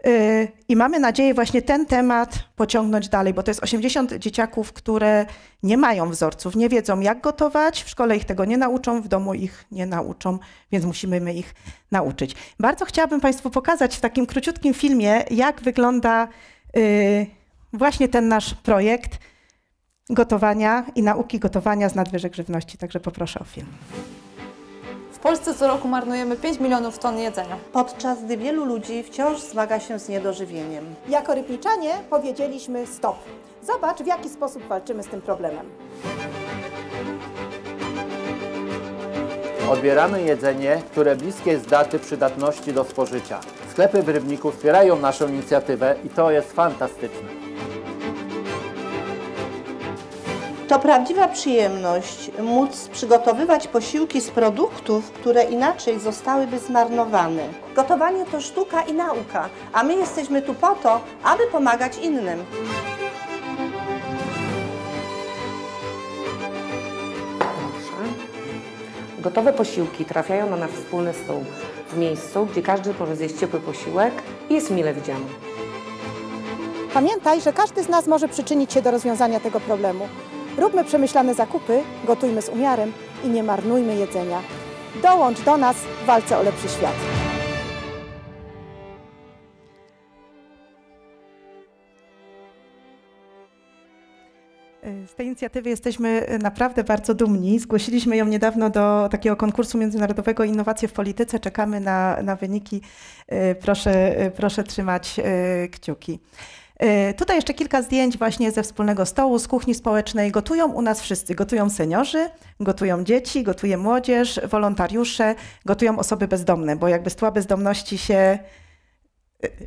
Y, I mamy nadzieję właśnie ten temat pociągnąć dalej, bo to jest 80 dzieciaków, które nie mają wzorców, nie wiedzą jak gotować, w szkole ich tego nie nauczą, w domu ich nie nauczą, więc musimy my ich nauczyć. Bardzo chciałabym Państwu pokazać w takim króciutkim filmie, jak wygląda y, właśnie ten nasz projekt gotowania i nauki gotowania z nadwyżek żywności. Także poproszę o film. W Polsce co roku marnujemy 5 milionów ton jedzenia. Podczas gdy wielu ludzi wciąż zmaga się z niedożywieniem. Jako Rypliczanie powiedzieliśmy stop. Zobacz, w jaki sposób walczymy z tym problemem. Odbieramy jedzenie, które bliskie jest daty przydatności do spożycia. Sklepy w Rybniku wspierają naszą inicjatywę i to jest fantastyczne. To prawdziwa przyjemność móc przygotowywać posiłki z produktów, które inaczej zostałyby zmarnowane. Gotowanie to sztuka i nauka, a my jesteśmy tu po to, aby pomagać innym. Gotowe posiłki trafiają na nasz wspólny stół w miejscu, gdzie każdy może zjeść ciepły posiłek i jest mile widziany. Pamiętaj, że każdy z nas może przyczynić się do rozwiązania tego problemu. Róbmy przemyślane zakupy, gotujmy z umiarem i nie marnujmy jedzenia. Dołącz do nas w walce o lepszy świat. Z tej inicjatywy jesteśmy naprawdę bardzo dumni. Zgłosiliśmy ją niedawno do takiego konkursu międzynarodowego Innowacje w Polityce. Czekamy na, na wyniki. Y, proszę, y, proszę trzymać y, kciuki. Y, tutaj jeszcze kilka zdjęć właśnie ze wspólnego stołu, z kuchni społecznej. Gotują u nas wszyscy. Gotują seniorzy, gotują dzieci, gotuje młodzież, wolontariusze, gotują osoby bezdomne, bo jakby z tła bezdomności się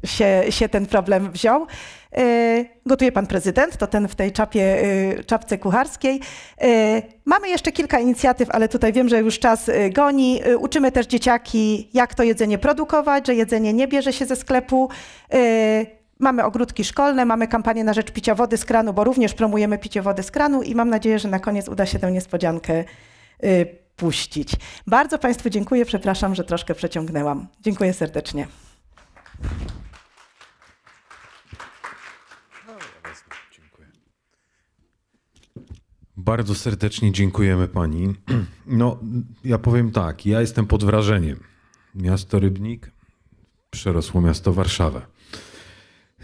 się, się, ten problem wziął. Y, gotuje pan prezydent, to ten w tej czapie, y, czapce kucharskiej. Mamy jeszcze kilka inicjatyw, ale tutaj wiem, że już czas goni. Uczymy też dzieciaki, jak to jedzenie produkować, że jedzenie nie bierze się ze sklepu. Mamy ogródki szkolne, mamy kampanię na rzecz picia wody z kranu, bo również promujemy picie wody z kranu i mam nadzieję, że na koniec uda się tę niespodziankę y, puścić. Bardzo Państwu dziękuję, przepraszam, że troszkę przeciągnęłam. Dziękuję serdecznie. Bardzo serdecznie dziękujemy pani. No, ja powiem tak, ja jestem pod wrażeniem. Miasto Rybnik przerosło miasto Warszawę.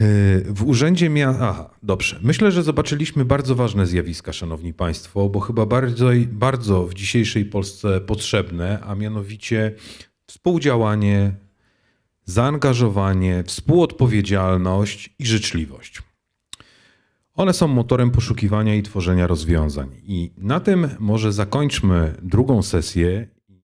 E, w urzędzie miasta. Aha, dobrze. Myślę, że zobaczyliśmy bardzo ważne zjawiska, szanowni państwo, bo chyba bardzo, bardzo w dzisiejszej Polsce potrzebne, a mianowicie współdziałanie, zaangażowanie, współodpowiedzialność i życzliwość. One są motorem poszukiwania i tworzenia rozwiązań. I na tym może zakończmy drugą sesję